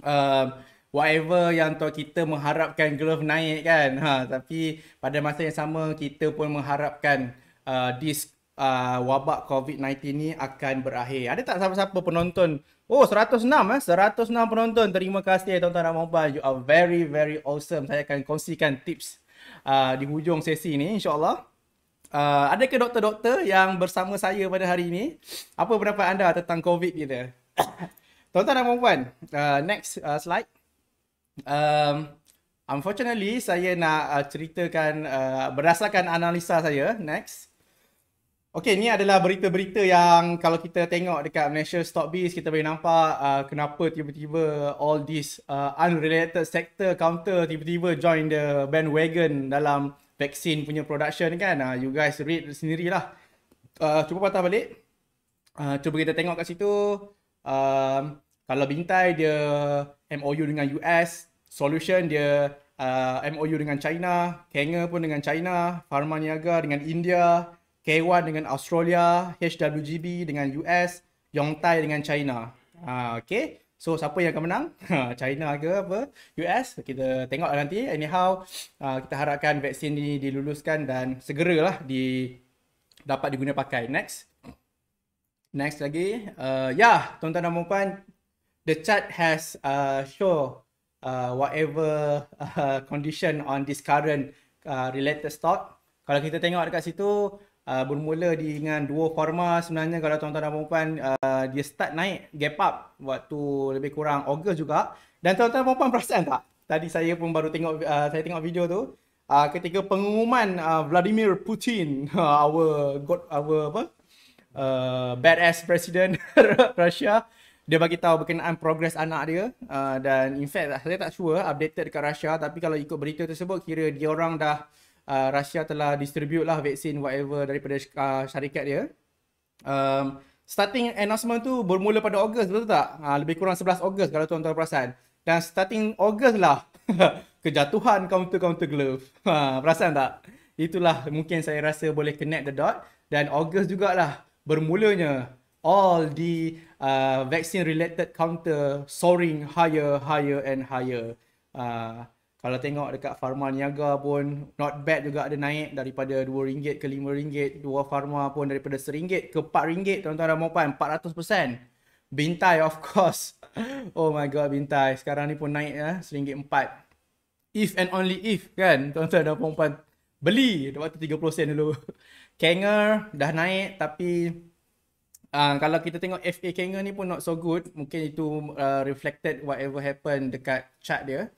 um, whatever yang tu kita mengharapkan growth naik kan ha, tapi pada masa yang sama kita pun mengharapkan uh, this uh, wabak COVID-19 ni akan berakhir. Ada tak siapa-siapa penonton? Oh, 106 eh. 106 penonton. Terima kasih tuan-tuan dan puan-puan. You are very, very awesome. Saya akan kongsikan tips uh, di hujung sesi ni insyaAllah. Uh, ada ke doktor-doktor yang bersama saya pada hari ini? Apa pendapat anda tentang COVID ni? tuan-tuan dan puan-puan, uh, next uh, slide. Um, unfortunately, saya nak uh, ceritakan uh, berdasarkan analisa saya. Next. Okay, ni adalah berita-berita yang kalau kita tengok dekat Malaysia Stockbiz, kita boleh nampak uh, kenapa tiba-tiba all this uh, unrelated sector counter tiba-tiba join the bandwagon dalam vaksin punya production kan. Uh, you guys read sendirilah. Uh, cuba patah balik. Uh, cuba kita tengok kat situ. Uh, kalau Bintai dia MOU dengan US, Solution dia uh, MOU dengan China, Kanger pun dengan China, Pharma Niaga dengan India, K1 dengan Australia, HWGB dengan US, Yongtai dengan China. Ha, okay. So, siapa yang akan menang? China ke apa? US? Kita tengok nanti. Anyhow, uh, kita harapkan vaksin ini diluluskan dan segeralah di, dapat pakai. Next. Next lagi. Uh, ya, yeah, tuan-tuan dan puan the chat has uh, show uh, whatever uh, condition on this current uh, related stock. Kalau kita tengok dekat situ, uh, bermula dengan dua forma sebenarnya kalau tuan-tuan dan puan uh, ah, dia start naik gap up waktu lebih kurang Ogos juga dan tuan-tuan dan puan perasan tak tadi saya pun baru tengok uh, saya tengok video tu uh, ketika pengumuman uh, Vladimir Putin uh, our god our apa uh, badass president Russia dia bagi tahu berkenaan progres anak dia uh, dan in fact saya tak sure updated dekat Russia tapi kalau ikut berita tersebut kira dia orang dah uh, Russia telah distribute lah vaksin whatever daripada uh, syarikat dia. Um, starting announcement tu bermula pada Ogos betul tak? Uh, lebih kurang 11 Ogos kalau tuan-tuan perasan. Dan starting Ogos lah kejatuhan counter-counter glove. Ha, perasan tak? Itulah mungkin saya rasa boleh connect the dot. Dan Ogos jugalah bermulanya all the uh, vaccine related counter soaring higher, higher and higher. Uh, kalau tengok dekat Pharma Niaga pun not bad juga ada naik daripada RM2 ke RM5. Dua Pharma pun daripada RM1 ke RM4 tuan-tuan dan puan 400%. Bintai of course. Oh my god Bintai sekarang ni pun naik ya eh, RM4. If and only if kan tuan-tuan dan puan beli dapat 30 sen dulu. Kanger dah naik tapi Uh, kalau kita tengok FA Kanger ni pun not so good. Mungkin itu uh, reflected whatever happen dekat chart dia.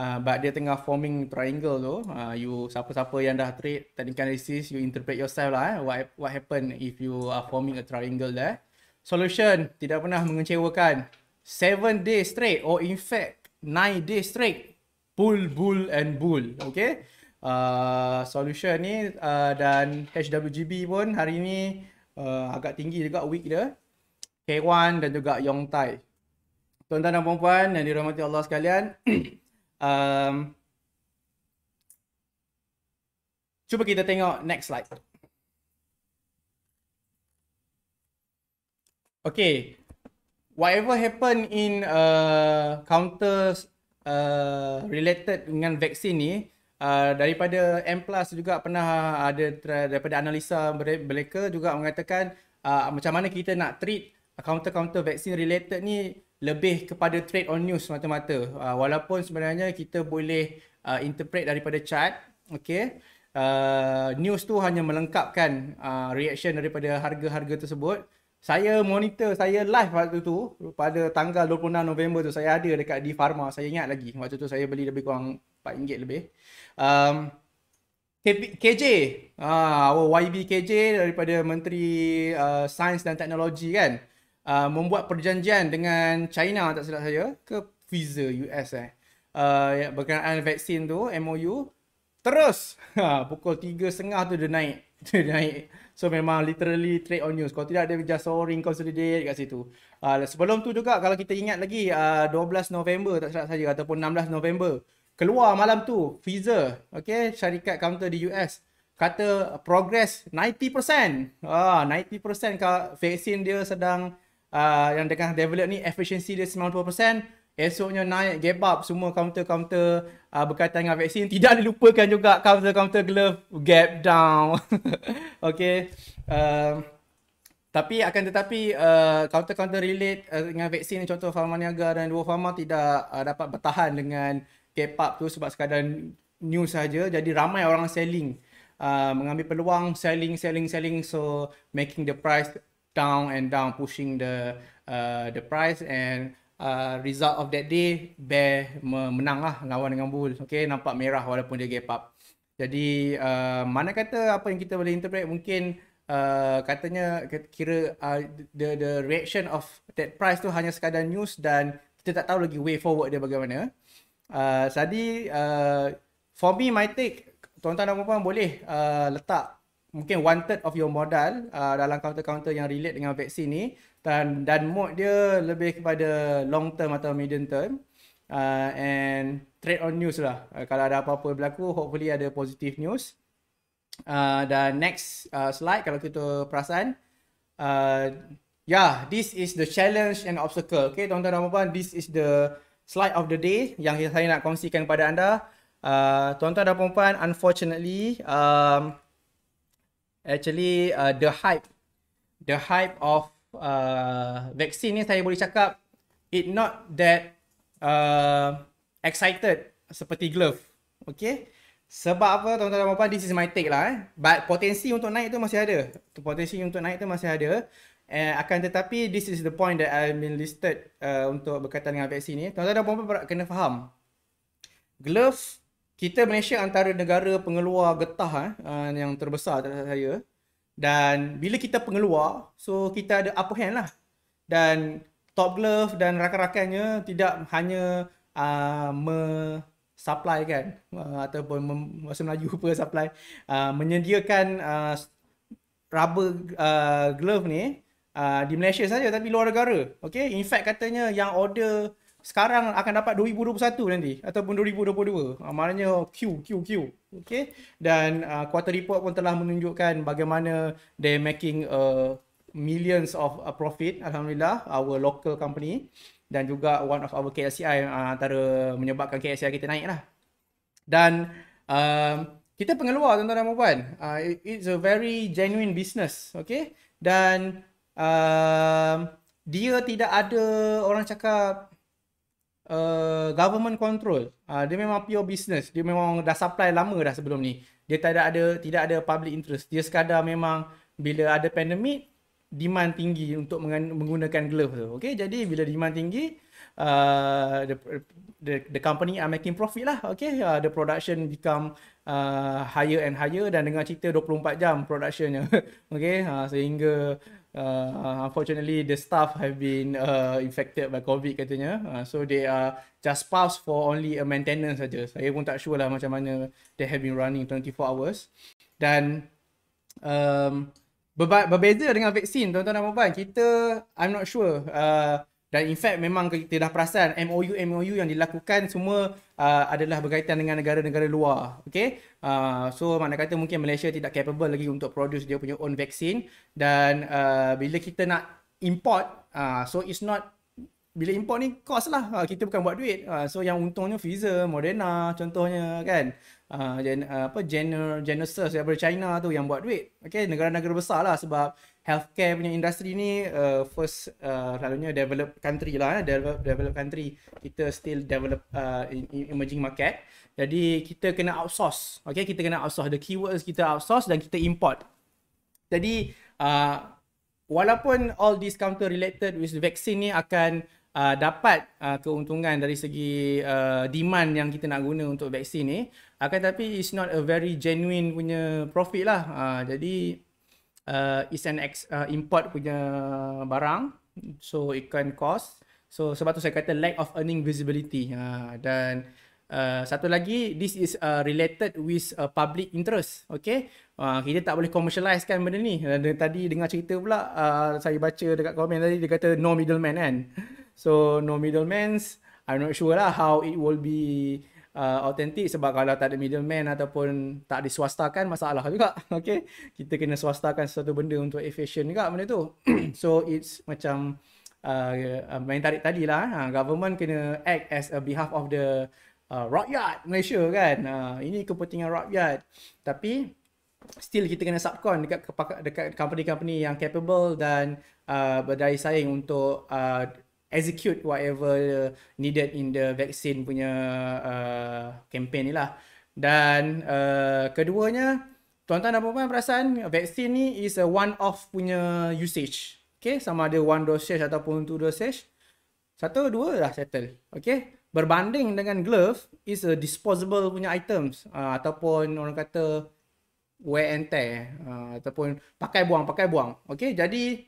Ah, but dia tengah forming triangle tu uh, you siapa-siapa yang dah trade technical analysis you interpret yourself lah eh, what what happen if you are forming a triangle dah? solution tidak pernah mengecewakan 7 days straight or in fact 9 days straight bull bull and bull okay uh, solution ni uh, dan HWGB pun hari ni uh, agak tinggi juga week dia K1 dan juga Yong Tai Tuan-tuan dan puan-puan yang dirahmati Allah sekalian Um, cuba kita tengok next slide. Okay, whatever happen in uh, counters uh, related dengan vaksin ni, uh, daripada M Plus juga pernah ada daripada analisa mereka juga mengatakan uh, macam mana kita nak treat counter-counter vaksin related ni lebih kepada trade on news mata-mata uh, ah, walaupun sebenarnya kita boleh uh, interpret daripada chart okay. uh, ah, news tu hanya melengkapkan uh, reaction daripada harga-harga tersebut saya monitor saya live waktu tu pada tanggal 26 November tu saya ada dekat di Pharma saya ingat lagi waktu tu saya beli lebih kurang RM4 lebih um, KJ ah YB KJ daripada menteri uh, sains dan teknologi kan Ah, membuat perjanjian dengan China tak silap saya ke Pfizer US eh uh, berkenaan vaksin tu MOU terus ha, pukul 3.30 tu dia naik dia naik so memang literally trade on news kalau tidak dia just soaring consolidate kat situ uh, sebelum tu juga kalau kita ingat lagi uh, 12 November tak silap saya ataupun 16 November keluar malam tu Pfizer okay, syarikat counter di US kata progress 90% ah 90% ke vaksin dia sedang Ah, yang tengah develop ni efficiency dia 90% esoknya naik gap up semua counter-counter uh, berkaitan dengan vaksin tidak dilupakan juga counter-counter glove gap down okay uh, tapi akan tetapi uh, counter-counter relate uh, dengan vaksin contoh Pharma Niaga dan Dua Pharma tidak uh, dapat bertahan dengan gap up tu sebab sekadar new saja jadi ramai orang selling uh, mengambil peluang selling selling selling so making the price down and down pushing the uh, the price and uh, result of that day bear menang lah lawan dengan bull okay nampak merah walaupun dia gap up jadi uh, mana kata apa yang kita boleh interpret mungkin uh, katanya kira uh, the the reaction of that price tu hanya sekadar news dan kita tak tahu lagi way forward dia bagaimana jadi uh, uh, for me my take tuan-tuan dan puan-puan boleh uh, letak mungkin one third of your modal uh, dalam counter-counter yang relate dengan vaksin ni dan dan mode dia lebih kepada long term atau medium term uh, and trade on news lah uh, kalau ada apa-apa berlaku hopefully ada positive news uh, dan next uh, slide kalau kita perasan uh, yeah this is the challenge and obstacle okay tuan-tuan dan puan this is the slide of the day yang saya nak kongsikan kepada anda uh, tuan-tuan dan puan unfortunately um, actually uh, the hype the hype of uh, vaksin ni saya boleh cakap it not that uh, excited seperti glove okay sebab apa tuan-tuan dan puan-puan this is my take lah eh but potensi untuk naik tu masih ada potensi untuk naik tu masih ada eh, akan tetapi this is the point that I been listed uh, untuk berkaitan dengan vaksin ni tuan-tuan dan puan-puan kena faham glove kita Malaysia antara negara pengeluar getah eh, uh, yang terbesar saya. Dan bila kita pengeluar, so kita ada upper hand lah. Dan top glove dan rakan-rakannya tidak hanya uh, me supply kan uh, ataupun mem, bahasa Melayu apa supply uh, menyediakan uh, rubber uh, glove ni uh, di Malaysia saja tapi luar negara okey in fact katanya yang order sekarang akan dapat 2021 nanti ataupun 2022. Ah, maknanya Q, Q, Q. Okay. Dan uh, ah, quarter report pun telah menunjukkan bagaimana they making uh, millions of uh, profit. Alhamdulillah, our local company dan juga one of our KLCI uh, ah, antara menyebabkan KLCI kita naik lah. Dan uh, kita pengeluar tuan-tuan dan puan-puan. Uh, it's a very genuine business. Okay. Dan uh, dia tidak ada orang cakap Uh, government control. Uh, dia memang pure business. Dia memang dah supply lama dah sebelum ni. Dia tidak ada tidak ada public interest. Dia sekadar memang bila ada pandemik demand tinggi untuk menggunakan glove tu. Okay, jadi bila demand tinggi uh, the, the, the company are making profit lah. Okay, uh, the production become uh, higher and higher dan dengan cerita 24 jam productionnya. okay, uh, sehingga uh, uh, unfortunately the staff have been uh, infected by covid katanya uh, so they are just paused for only a maintenance saja saya pun tak sure lah macam mana they have been running 24 hours dan um, berba- berbeza dengan vaksin tuan-tuan dan puan kita i'm not sure uh, dan in fact memang kita dah perasan MOU MOU yang dilakukan semua Uh, adalah berkaitan dengan negara-negara luar. Okay? Uh, so mana kata mungkin Malaysia tidak capable lagi untuk produce dia punya own vaccine dan uh, bila kita nak import, uh, so it's not bila import ni cost lah. Uh, kita bukan buat duit. Uh, so yang untungnya Pfizer, Moderna contohnya kan. Uh, uh, apa Gen Genesis daripada China tu yang buat duit. Okay, negara-negara besar lah sebab healthcare punya industri ni uh, first uh, selalunya developed country lah eh. developed develop country kita still develop uh, emerging market jadi kita kena outsource okay kita kena outsource the keywords kita outsource dan kita import jadi uh, walaupun all these counter related with vaccine ni akan uh, dapat uh, keuntungan dari segi uh, demand yang kita nak guna untuk vaksin ni akan tapi it's not a very genuine punya profit lah uh, jadi uh, is an ex, uh, import punya barang so it can cost so sebab tu saya kata lack of earning visibility uh, dan uh, satu lagi this is uh, related with uh, public interest okay uh, kita tak boleh commercialize kan benda ni dan uh, tadi dengar cerita pula uh, saya baca dekat komen tadi dia kata no middleman kan so no middlemen I'm not sure lah how it will be Uh, autentik sebab kalau tak ada middleman ataupun tak diswastakan masalah juga okey kita kena swastakan sesuatu benda untuk efficient juga benda tu so it's macam uh, main um, tarik tadi lah, uh, government kena act as a behalf of the uh, rakyat Malaysia kan uh, ini kepentingan rakyat tapi still kita kena subcon dekat dekat company-company yang capable dan uh, berdaya saing untuk uh, execute whatever needed in the vaccine punya uh, campaign ni lah. Dan uh, keduanya, tuan-tuan dan puan-puan perasan, vaksin ni is a one-off punya usage. Okay, sama ada one dosage ataupun two dosage. Satu, dua dah settle. Okay, berbanding dengan glove, is a disposable punya items. Uh, ataupun orang kata wear and tear. Uh, ataupun pakai buang, pakai buang. Okay, jadi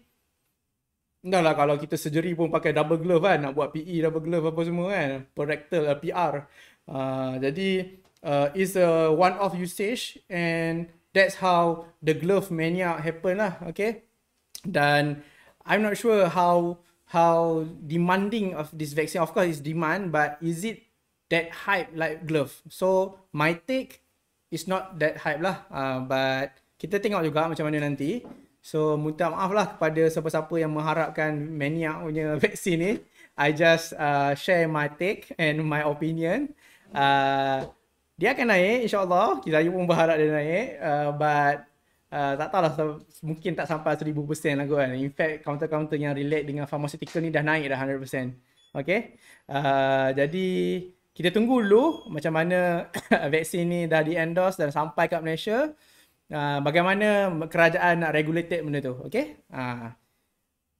Dah lah kalau kita surgery pun pakai double glove kan Nak buat PE double glove apa semua kan Per uh, PR uh, Jadi uh, It's a one off usage And That's how The glove mania happen lah Okay Dan I'm not sure how How demanding of this vaccine Of course it's demand But is it That hype like glove So My take Is not that hype lah uh, But Kita tengok juga macam mana nanti So, minta maaf lah kepada siapa-siapa yang mengharapkan mania punya vaksin ni. I just uh, share my take and my opinion. Uh, dia akan naik insyaAllah. Kita pun berharap dia naik. Uh, but uh, tak lah, mungkin tak sampai seribu persen lah kan. In fact, counter-counter yang relate dengan pharmaceutical ni dah naik dah 100%. Okay. Uh, jadi, kita tunggu dulu macam mana vaksin ni dah di-endorse dan sampai kat Malaysia. Ah, bagaimana kerajaan nak regulate benda tu okey uh,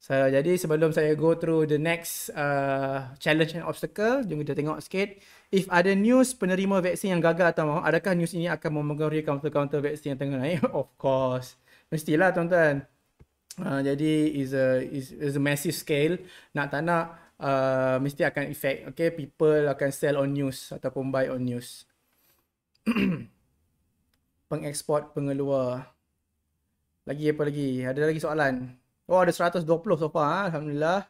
so jadi sebelum saya go through the next uh, challenge and obstacle jom kita tengok sikit if ada news penerima vaksin yang gagal atau mahu adakah news ini akan mempengaruhi counter-counter vaksin yang tengah naik of course mestilah tuan-tuan uh, jadi is a is, is a massive scale nak tak nak uh, mesti akan effect okay people akan sell on news ataupun buy on news pengekspor pengeluar. Lagi apa lagi? Ada lagi soalan? Oh ada 120 so far. Ha? Alhamdulillah.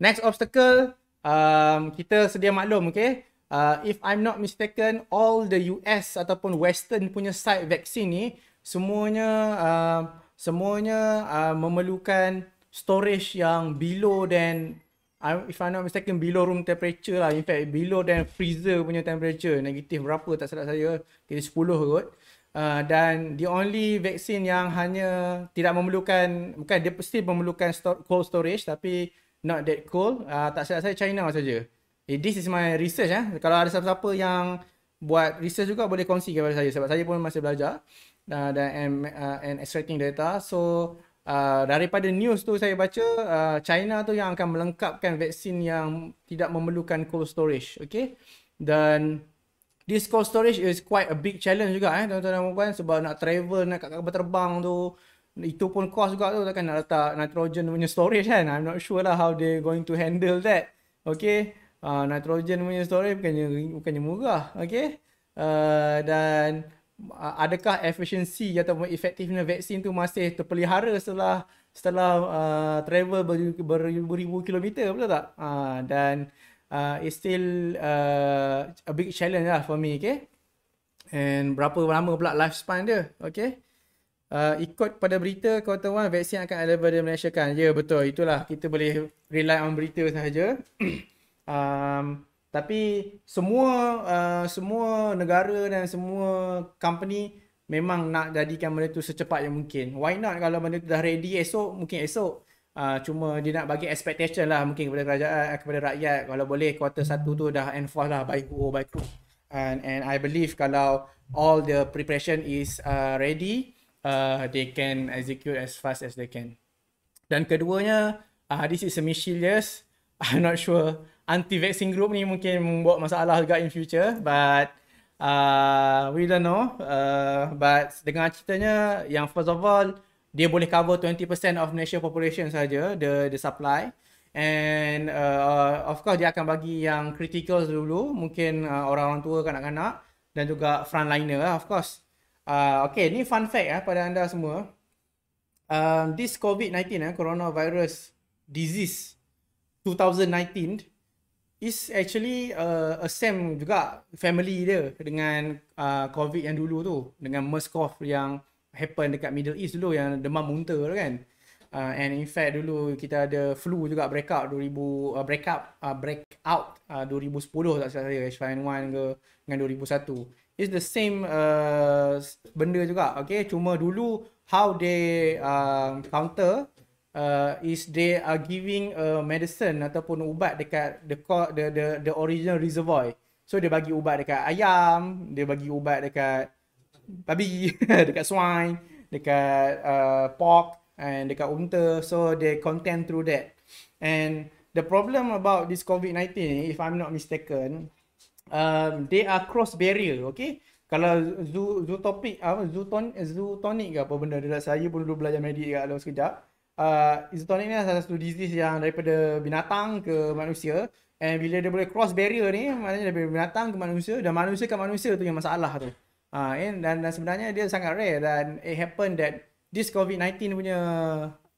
Next obstacle. Um, kita sedia maklum. Okay. Uh, if I'm not mistaken, all the US ataupun Western punya side vaksin ni semuanya uh, semuanya uh, memerlukan storage yang below than I, uh, if I'm not mistaken below room temperature lah in fact below than freezer punya temperature negatif berapa tak salah saya kira 10 kot Uh, dan the only vaksin yang hanya tidak memerlukan bukan dia pasti memerlukan store, cold storage tapi not that cold uh, tak silap saya China saja. Eh, this is my research eh. Kalau ada siapa-siapa yang buat research juga boleh kongsi kepada saya sebab saya pun masih belajar uh, dan and, uh, and extracting data. So uh, daripada news tu saya baca uh, China tu yang akan melengkapkan vaksin yang tidak memerlukan cold storage, okay? Dan this cold storage is quite a big challenge juga eh tuan-tuan dan puan sebab nak travel nak kat kapal terbang tu itu pun cost juga tu takkan nak letak nitrogen punya storage kan I'm not sure lah how they going to handle that okay uh, nitrogen punya storage bukannya, bukannya murah okay uh, dan uh, adakah efficiency atau effectiveness vaksin tu masih terpelihara setelah setelah uh, travel beribu-ribu kilometer betul tak uh, dan uh, it's still uh, a big challenge lah for me, okay? And berapa lama pula lifespan dia, okay? Uh, ikut pada berita kota Wan vaksin akan ada di Malaysia kan. Ya yeah, betul itulah kita boleh rely on berita sahaja. um, tapi semua uh, semua negara dan semua company memang nak jadikan benda tu secepat yang mungkin. Why not kalau benda tu dah ready esok mungkin esok. Uh, cuma dia nak bagi expectation lah mungkin kepada kerajaan, ah, kepada rakyat kalau boleh quarter satu tu dah enforce lah by who by who. And, and I believe kalau all the preparation is uh, ready, uh, they can execute as fast as they can. Dan keduanya, uh, this is a mischievous. I'm not sure anti-vaccine group ni mungkin membuat masalah juga in future but uh, we don't know. Uh, but dengan ceritanya yang first of all, dia boleh cover 20% of Malaysia population saja the the supply and uh, of course dia akan bagi yang critical dulu mungkin uh, orang-orang tua kanak-kanak dan juga frontliner lah of course uh, okay ni fun fact eh, pada anda semua um, this COVID-19 eh, coronavirus disease 2019 is actually uh, a same juga family dia dengan uh, COVID yang dulu tu dengan MERS-CoV yang 2019 happen dekat Middle East dulu yang demam unta tu kan. Uh, and in fact dulu kita ada flu juga breakout 2000 uh, ah, breakout uh, ah, breakout uh, 2010 tak salah saya H5N1 ke dengan 2001. It's the same uh, benda juga. Okay, cuma dulu how they um, counter uh, is they are giving a medicine ataupun ubat dekat the the the, the original reservoir. So dia bagi ubat dekat ayam, dia bagi ubat dekat babi dekat swine dekat uh, pork and dekat unta so they content through that and the problem about this covid-19 if i'm not mistaken um they are cross barrier okay kalau zoo zoo topic apa uh, zoo ton zoo tonic ke apa benda dekat saya pun dulu belajar medik dekat dalam sekejap uh, zootonic ni adalah satu disease yang daripada binatang ke manusia and bila dia boleh cross barrier ni maknanya daripada binatang ke manusia dan manusia ke manusia tu yang masalah tu Ah, uh, dan, dan sebenarnya dia sangat rare dan it happened that this COVID-19 punya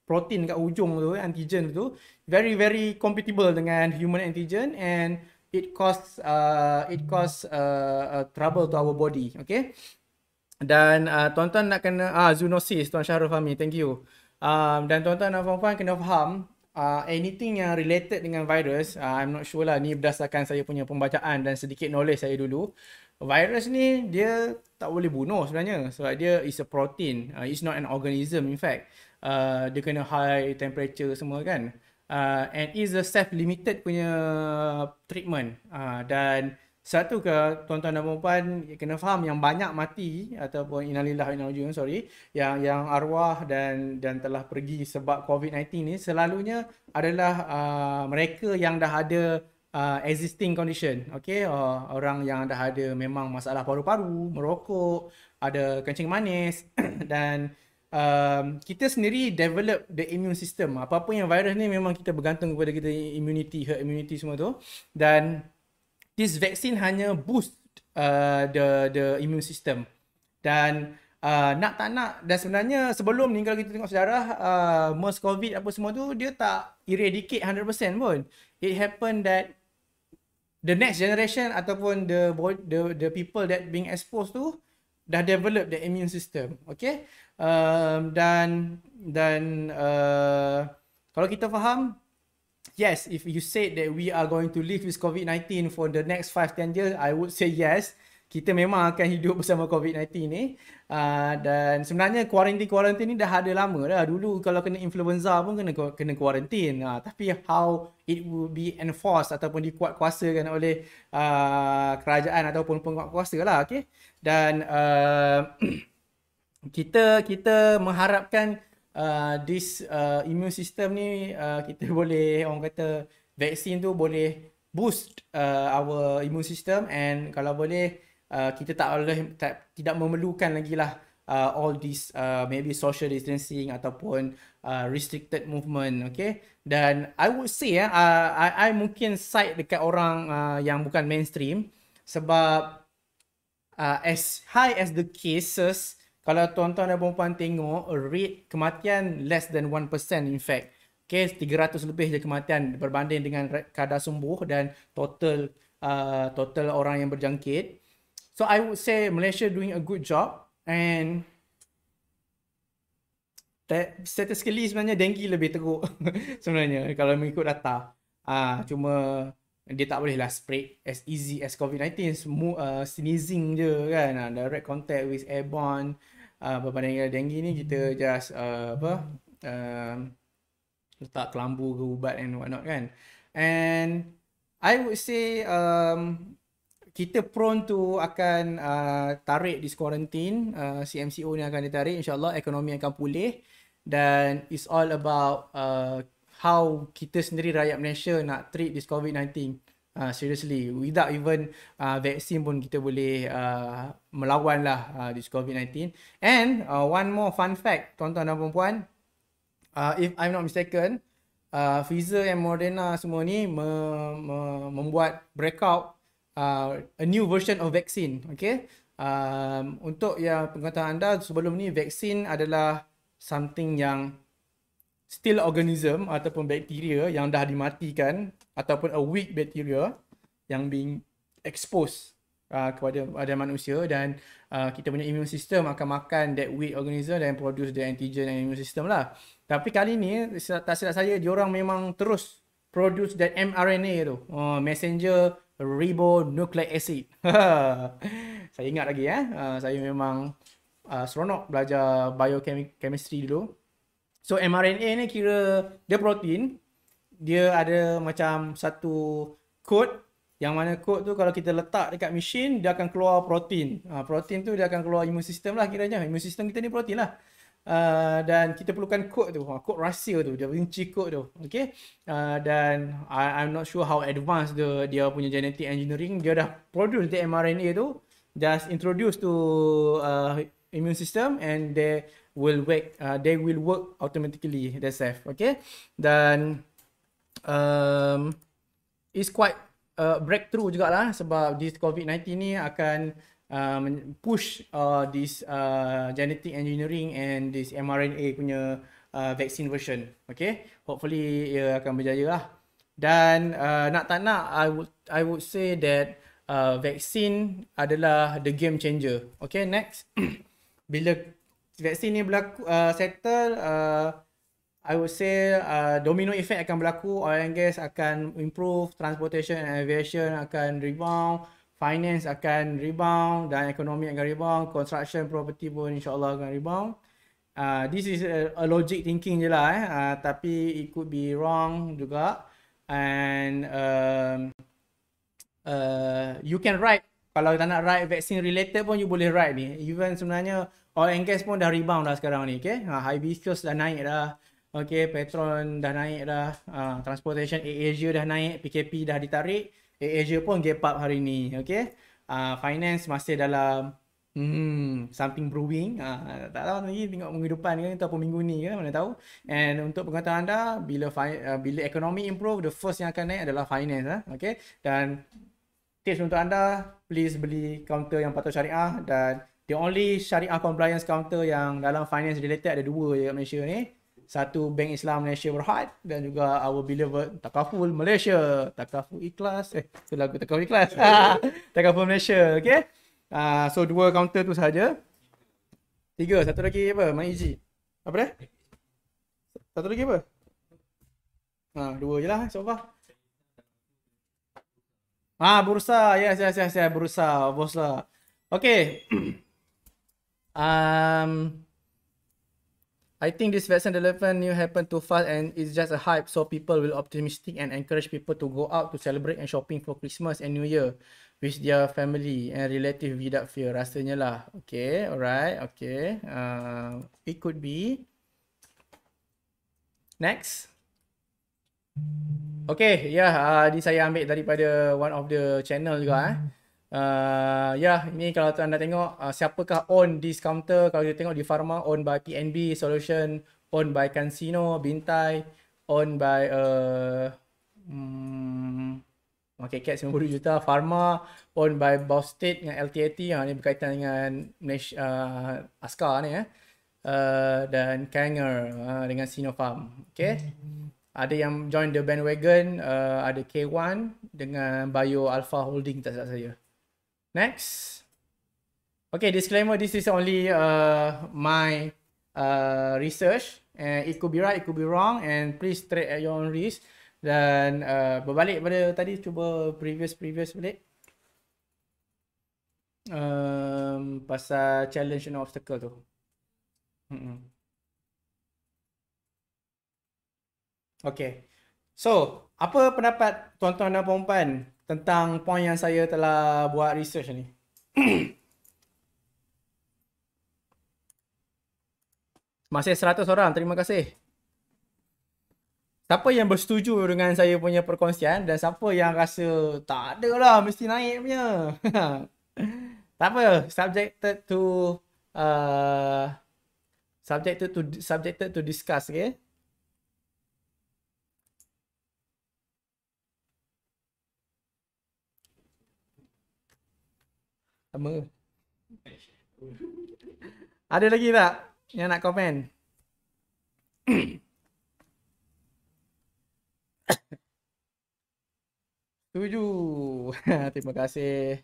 protein kat ujung tu, eh, antigen tu, very very compatible dengan human antigen and it cause uh, it cause uh, uh, trouble to our body, okay? Dan uh, tuan-tuan nak kena ah zoonosis tuan Syahrul Fahmi, thank you. Um, dan tuan-tuan dan puan-puan kena faham uh, anything yang related dengan virus, uh, I'm not sure lah ni berdasarkan saya punya pembacaan dan sedikit knowledge saya dulu virus ni dia tak boleh bunuh sebenarnya sebab dia is a protein uh, it's not an organism in fact uh, dia kena high temperature semua kan uh, and is a self limited punya treatment uh, dan satu ke tuan-tuan dan puan-puan kena faham yang banyak mati ataupun inalillah inaujun sorry yang yang arwah dan dan telah pergi sebab COVID-19 ni selalunya adalah uh, mereka yang dah ada uh, existing condition okay uh, orang yang dah ada memang masalah paru-paru merokok ada kencing manis dan um, kita sendiri develop the immune system apa-apa yang virus ni memang kita bergantung kepada kita immunity herd immunity semua tu dan this vaccine hanya boost uh, the the immune system dan Uh, nak tak nak dan sebenarnya sebelum ni kalau kita tengok sejarah uh, MERS COVID apa semua tu dia tak eradicate 100% pun it happened that the next generation ataupun the the the people that being exposed tu dah develop the immune system okay um, dan dan uh, kalau kita faham yes if you said that we are going to live with covid-19 for the next 5 10 years i would say yes uh, kita memang akan hidup bersama COVID-19 ni uh, dan sebenarnya kuarantin-kuarantin ni dah ada lama dah. Dulu kalau kena influenza pun kena kena kuarantin. Uh, ah, tapi how it will be enforced ataupun dikuat dikuatkuasakan oleh uh, kerajaan ataupun penguat kuasa lah. Okay? Dan uh, kita kita mengharapkan uh, this uh, immune system ni uh, kita boleh orang kata vaksin tu boleh boost uh, our immune system and kalau boleh Uh, kita tak boleh tak, tidak memerlukan lagi lah uh, all these uh, maybe social distancing ataupun uh, restricted movement okay dan I would say ya uh, I I mungkin side dekat orang uh, yang bukan mainstream sebab uh, as high as the cases kalau tuan-tuan dan puan tengok rate kematian less than 1% in fact okay 300 lebih je kematian berbanding dengan kadar sembuh dan total uh, total orang yang berjangkit So I would say Malaysia doing a good job and that statistically sebenarnya dengue lebih teruk sebenarnya kalau mengikut data. Ah uh, cuma dia tak boleh lah spread as easy as COVID-19 semua uh, sneezing je kan uh, direct contact with airborne uh, berbanding dengan dengue ni kita just uh, apa uh, letak kelambu ke ubat and what not kan and I would say um, kita prone to akan uh, tarik di quarantine uh, CMCO ni akan ditarik insyaallah ekonomi akan pulih dan it's all about uh, how kita sendiri rakyat Malaysia nak treat this COVID-19 uh, seriously without even uh, vaccine pun kita boleh uh, melawan lah uh, this COVID-19 and uh, one more fun fact tuan-tuan dan perempuan uh, if I'm not mistaken uh, Pfizer and Moderna semua ni me- me- membuat breakout uh, a new version of vaccine. Okay. Um, untuk yang pengetahuan anda sebelum ni vaksin adalah something yang still organism ataupun bakteria yang dah dimatikan ataupun a weak bacteria yang being exposed uh, kepada pada manusia dan uh, kita punya immune system akan makan that weak organism dan produce the antigen and immune system lah. Tapi kali ni tak silap saya diorang memang terus produce that mRNA tu. Uh, messenger ribonucleic acid. saya ingat lagi eh. Uh, saya memang uh, seronok belajar biochemistry dulu. So mRNA ni kira dia protein. Dia ada macam satu kod. yang mana kod tu kalau kita letak dekat mesin dia akan keluar protein. Uh, protein tu dia akan keluar immune system lah kiranya. Immune system kita ni protein lah. Uh, dan kita perlukan kod tu, kod uh, rahsia tu, dia kunci kod tu. Okay. Uh, dan I, I'm not sure how advanced the, dia punya genetic engineering. Dia dah produce the mRNA tu, just introduce to uh, immune system and they will work, uh, they will work automatically That's safe, Okay. Dan um, it's quite uh, breakthrough juga lah sebab this COVID-19 ni akan um, push uh, this uh, genetic engineering and this mRNA punya uh, vaccine version. Okay, hopefully ia akan berjaya lah. Dan uh, nak tak nak, I would I would say that uh, vaksin adalah the game changer. Okay, next. Bila vaksin ni berlaku, uh, settle, uh, I would say uh, domino effect akan berlaku. Oil and gas akan improve, transportation and aviation akan rebound finance akan rebound dan ekonomi akan rebound, construction property pun insyaallah akan rebound. Uh, this is a, a logic thinking je lah eh, uh, tapi it could be wrong juga and um, uh, you can write kalau tak nak write vaccine related pun you boleh write ni even sebenarnya oil and gas pun dah rebound dah sekarang ni okay uh, viscous dah naik dah okay petron dah naik dah uh, transportation asia dah naik PKP dah ditarik Asia pun gap up hari ni okay uh, ah, finance masih dalam hmm, something brewing uh, tak tahu lagi tengok minggu depan ke ataupun minggu ni ke mana tahu and untuk pengetahuan anda bila uh, bila ekonomi improve the first yang akan naik adalah finance uh, okay dan tips untuk anda please beli counter yang patut syariah dan the only syariah compliance counter yang dalam finance related ada dua je kat Malaysia ni satu Bank Islam Malaysia Berhad dan juga our beloved Takaful Malaysia, Takaful Ikhlas. Eh, tu lagu Takaful Ikhlas. Takaful Malaysia, okay Ah uh, so dua kaunter tu saja. Tiga, satu lagi apa? My Easy. Apa dia? Satu lagi apa? Ha, dua je lah eh, so far. Ha, bursa. Yes, yes, yes, yes. Bursa. Bursa. Lah. Okay. um, I think this vaccine development new happened too fast and it's just a hype so people will optimistic and encourage people to go out to celebrate and shopping for Christmas and New Year with their family and relative without fear rasanya lah okay alright okay uh, it could be next okay yeah uh, ini saya ambil daripada one of the channel juga eh. Uh, ya, yeah, ini kalau anda tengok uh, siapakah own this counter. Kalau kita tengok di Pharma, own by PNB Solution, own by Cancino Bintai, own by... Uh, hmm, market cap 90 juta Pharma own by Boss State dengan LTAT yang ha, ini berkaitan dengan Mesh, uh, Askar ni eh. Uh, dan Kanger uh, dengan Sinopharm okay. ada yang join the bandwagon uh, ada K1 dengan Bio Alpha Holding tak salah saya Next. Okay, disclaimer, this is only uh, my uh, research. And it could be right, it could be wrong. And please trade at your own risk. Dan uh, berbalik pada tadi, cuba previous-previous balik. Um, pasal challenge and obstacle tu. Okay. So, apa pendapat tuan-tuan dan perempuan tentang poin yang saya telah buat research ni. Masih 100 orang. Terima kasih. Siapa yang bersetuju dengan saya punya perkongsian dan siapa yang rasa tak ada lah mesti naik punya. tak apa. Subjected to uh, subjected to subjected to discuss. Okay. Sama Ada lagi tak yang nak komen? Setuju. Terima kasih.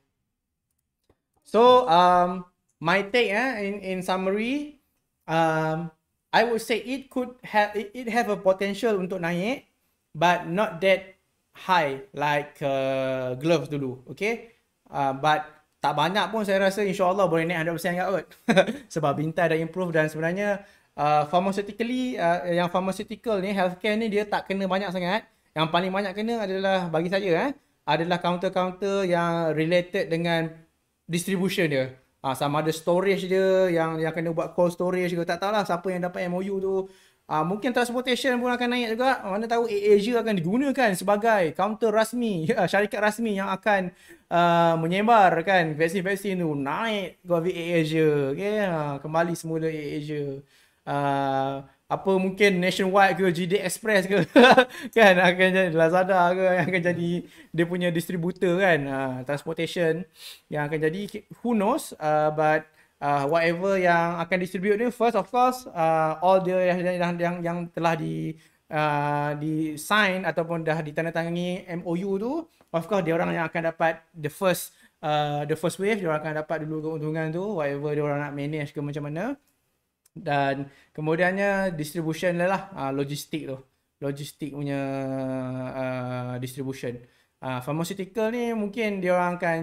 So, um, my take eh, in, in summary, um, I would say it could have it, it have a potential untuk naik, but not that high like uh, gloves dulu, okay? Uh, but tak banyak pun saya rasa insyaAllah boleh naik 100% ingat kot. Sebab bintai dah improve dan sebenarnya uh, pharmaceutically, uh, yang pharmaceutical ni, healthcare ni dia tak kena banyak sangat. Yang paling banyak kena adalah bagi saya eh, adalah counter-counter yang related dengan distribution dia. Uh, sama ada storage dia yang yang kena buat cold storage ke tak tahulah siapa yang dapat MOU tu. Uh, mungkin transportation pun akan naik juga. Ah, mana tahu AirAsia akan digunakan sebagai counter rasmi, uh, syarikat rasmi yang akan uh, menyebar kan vaksin-vaksin tu naik COVID AirAsia. Okay, uh, kembali semula AirAsia. Uh, apa mungkin Nationwide ke GD Express ke kan akan jadi Lazada ke yang akan jadi dia punya distributor kan uh, transportation yang akan jadi who knows uh, but uh, whatever yang akan distribute ni first of course uh, all dia yang yang yang, yang telah di uh, di sign ataupun dah ditandatangani MOU tu of course dia orang yang akan dapat the first uh, the first wave dia akan dapat dulu keuntungan tu whatever dia orang nak manage ke macam mana dan kemudiannya distribution lah uh, logistik tu logistik punya uh, distribution uh, pharmaceutical ni mungkin dia orang akan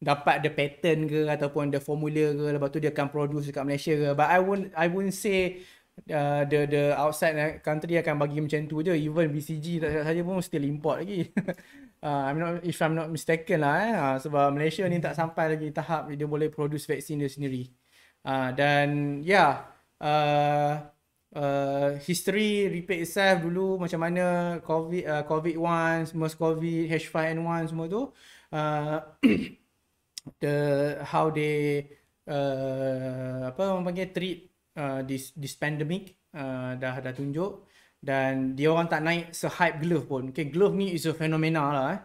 dapat the pattern ke ataupun the formula ke lepas tu dia akan produce dekat Malaysia ke but I won't I won't say uh, the the outside uh, country akan bagi macam tu je even BCG tak saja pun still import lagi uh, I'm not if I'm not mistaken lah eh uh, sebab Malaysia ni tak sampai lagi tahap dia boleh produce vaksin dia sendiri uh, dan yeah uh, uh, history repeat itself dulu macam mana covid uh, covid one mers covid h5n1 semua tu uh, the how they uh, apa orang panggil treat uh, this this pandemic uh, dah dah tunjuk dan dia orang tak naik sehype glove pun. Okay, glove ni is a phenomena lah. Eh.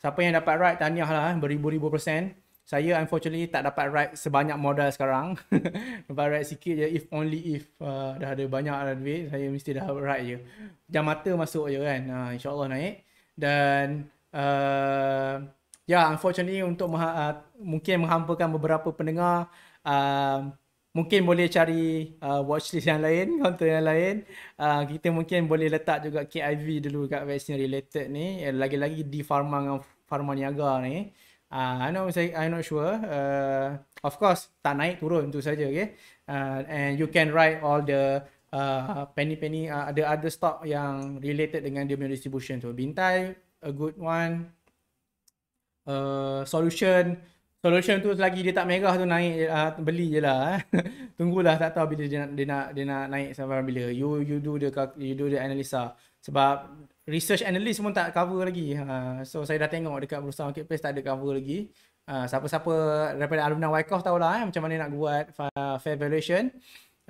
Siapa yang dapat ride, tahniah lah. Eh. Beribu-ribu persen. Saya unfortunately tak dapat ride sebanyak modal sekarang. dapat ride sikit je. If only if uh, dah ada banyak lah duit, saya mesti dah ride je. Jam mata masuk je kan. Uh, InsyaAllah naik. Dan uh, ya yeah, unfortunately untuk uh, mungkin menghampakan beberapa pendengar uh, mungkin boleh cari uh, watchlist yang lain konten yang lain uh, kita mungkin boleh letak juga KIV dulu kat vaksin related ni eh, lagi-lagi di farma, dengan pharma niaga ni uh, I know I'm not sure uh, of course tak naik turun tu saja okay uh, and you can write all the uh, penny-penny uh, the other stock yang related dengan dia punya distribution tu bintai a good one Uh, solution solution tu selagi dia tak merah tu naik uh, beli je lah eh. tunggulah tak tahu bila dia nak dia nak, dia nak naik sampai bila you you do the you do the analisa sebab research analyst pun tak cover lagi uh, so saya dah tengok dekat bursa marketplace tak ada cover lagi uh, siapa-siapa daripada alumni Wyckoff tahulah eh, macam mana nak buat fair valuation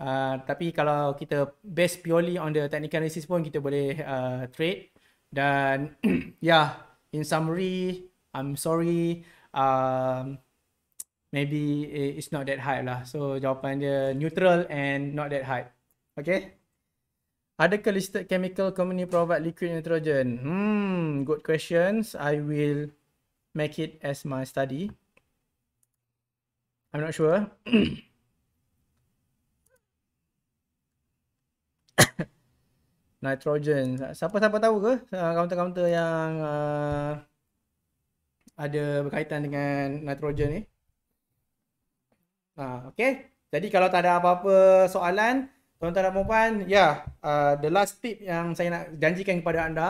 Uh, tapi kalau kita based purely on the technical analysis pun kita boleh uh, trade dan ya yeah, in summary I'm sorry um maybe it's not that high lah so jawapan dia neutral and not that high, okay Adakah listed chemical company provide liquid nitrogen? Hmm, good questions. I will make it as my study. I'm not sure. nitrogen. Siapa-siapa tahu ke? Counter-counter ah, yang ah, ada berkaitan dengan nitrogen ni. Ha, okay. Jadi kalau tak ada apa-apa soalan, tuan-tuan dan perempuan, ya, yeah, uh, the last tip yang saya nak janjikan kepada anda,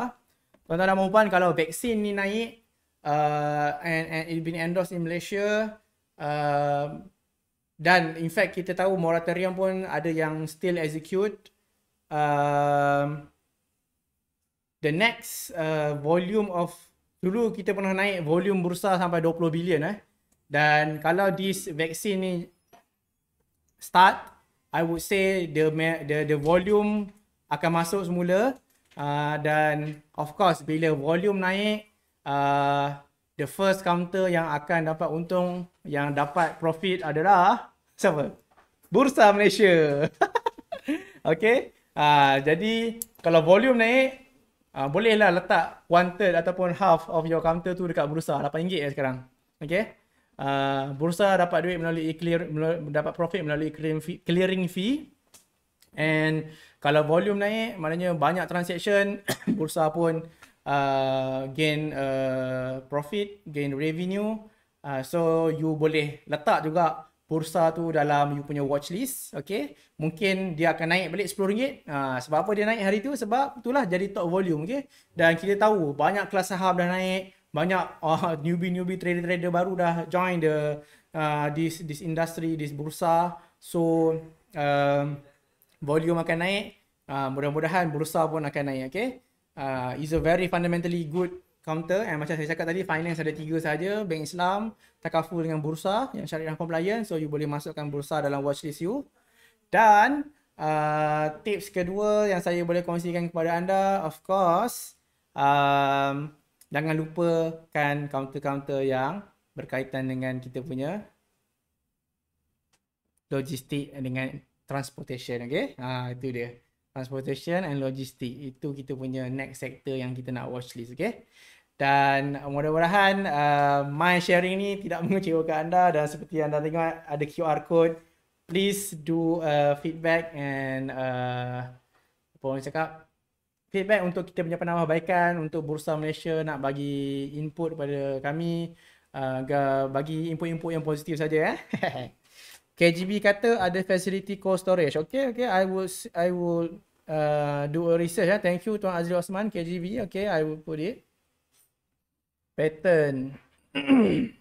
tuan-tuan dan perempuan, kalau vaksin ni naik uh, and, and it been endorsed in Malaysia, uh, dan in fact kita tahu moratorium pun ada yang still execute, uh, the next uh, volume of dulu kita pernah naik volume bursa sampai 20 bilion eh. Dan kalau this vaksin ni start, I would say the the the volume akan masuk semula uh, dan of course bila volume naik uh, the first counter yang akan dapat untung yang dapat profit adalah siapa? Bursa Malaysia. okay. Uh, jadi kalau volume naik Uh, bolehlah letak one third ataupun half of your counter tu dekat bursa RM8 eh sekarang. Okay. Uh, bursa dapat duit melalui clear, melalui, dapat profit melalui clearing fee, And kalau volume naik, maknanya banyak transaction, bursa pun uh, gain uh, profit, gain revenue. Uh, so you boleh letak juga bursa tu dalam you punya watch list okay mungkin dia akan naik balik RM10 uh, ha, sebab apa dia naik hari tu sebab itulah jadi top volume okay dan kita tahu banyak kelas saham dah naik banyak uh, newbie-newbie trader-trader baru dah join the uh, this this industry this bursa so um, volume akan naik uh, mudah-mudahan bursa pun akan naik okay uh, is a very fundamentally good counter and macam saya cakap tadi finance ada tiga saja bank Islam takaful dengan bursa yang syariah compliant so you boleh masukkan bursa dalam watchlist you dan uh, tips kedua yang saya boleh kongsikan kepada anda of course um, jangan lupakan counter-counter yang berkaitan dengan kita punya logistik dengan transportation okay ha itu dia transportation and logistik itu kita punya next sector yang kita nak watchlist okay dan mudah-mudahan uh, my sharing ni tidak mengecewakan anda dan seperti anda tengok ada QR code please do uh, feedback and uh, apa orang cakap feedback untuk kita punya penambahbaikan untuk Bursa Malaysia nak bagi input kepada kami uh, bagi input-input yang positif saja eh. KGB kata ada facility cold storage. Okay, okay. I will I will uh, do a research. Eh. Thank you Tuan Azri Osman, KGB. Okay, I will put it pattern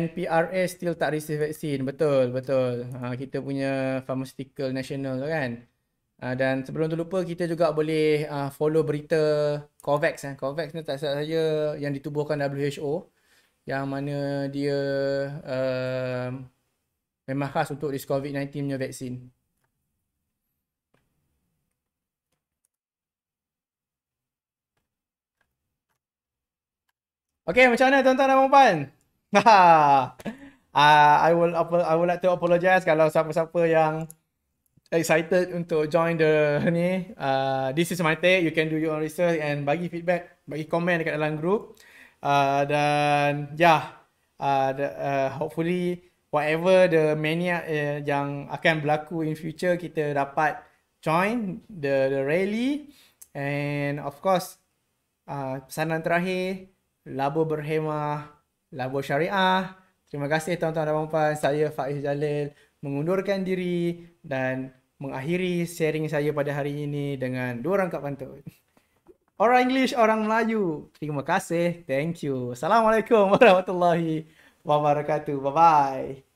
NPRA still tak receive vaksin betul betul ha, kita punya pharmaceutical national tu kan ha, dan sebelum tu lupa kita juga boleh ha, follow berita COVAX eh. COVAX ni tak salah saya yang ditubuhkan WHO yang mana dia uh, memang khas untuk this COVID-19 punya vaksin Okay, macam mana tuan-tuan dan puan-puan? Ah, I will I would like to apologize kalau siapa-siapa yang excited untuk join the ni. Uh, this is my take. You can do your own research and bagi feedback, bagi komen dekat dalam group. Uh, dan yeah, ya, uh, the, uh, hopefully whatever the mania uh, eh, yang akan berlaku in future kita dapat join the the rally and of course uh, pesanan terakhir Labu Berhemah, Labu Syariah. Terima kasih tuan-tuan dan puan-puan. Saya Faiz Jalil mengundurkan diri dan mengakhiri sharing saya pada hari ini dengan dua orang kak pantun. Orang English, orang Melayu. Terima kasih. Thank you. Assalamualaikum warahmatullahi wabarakatuh. Bye-bye.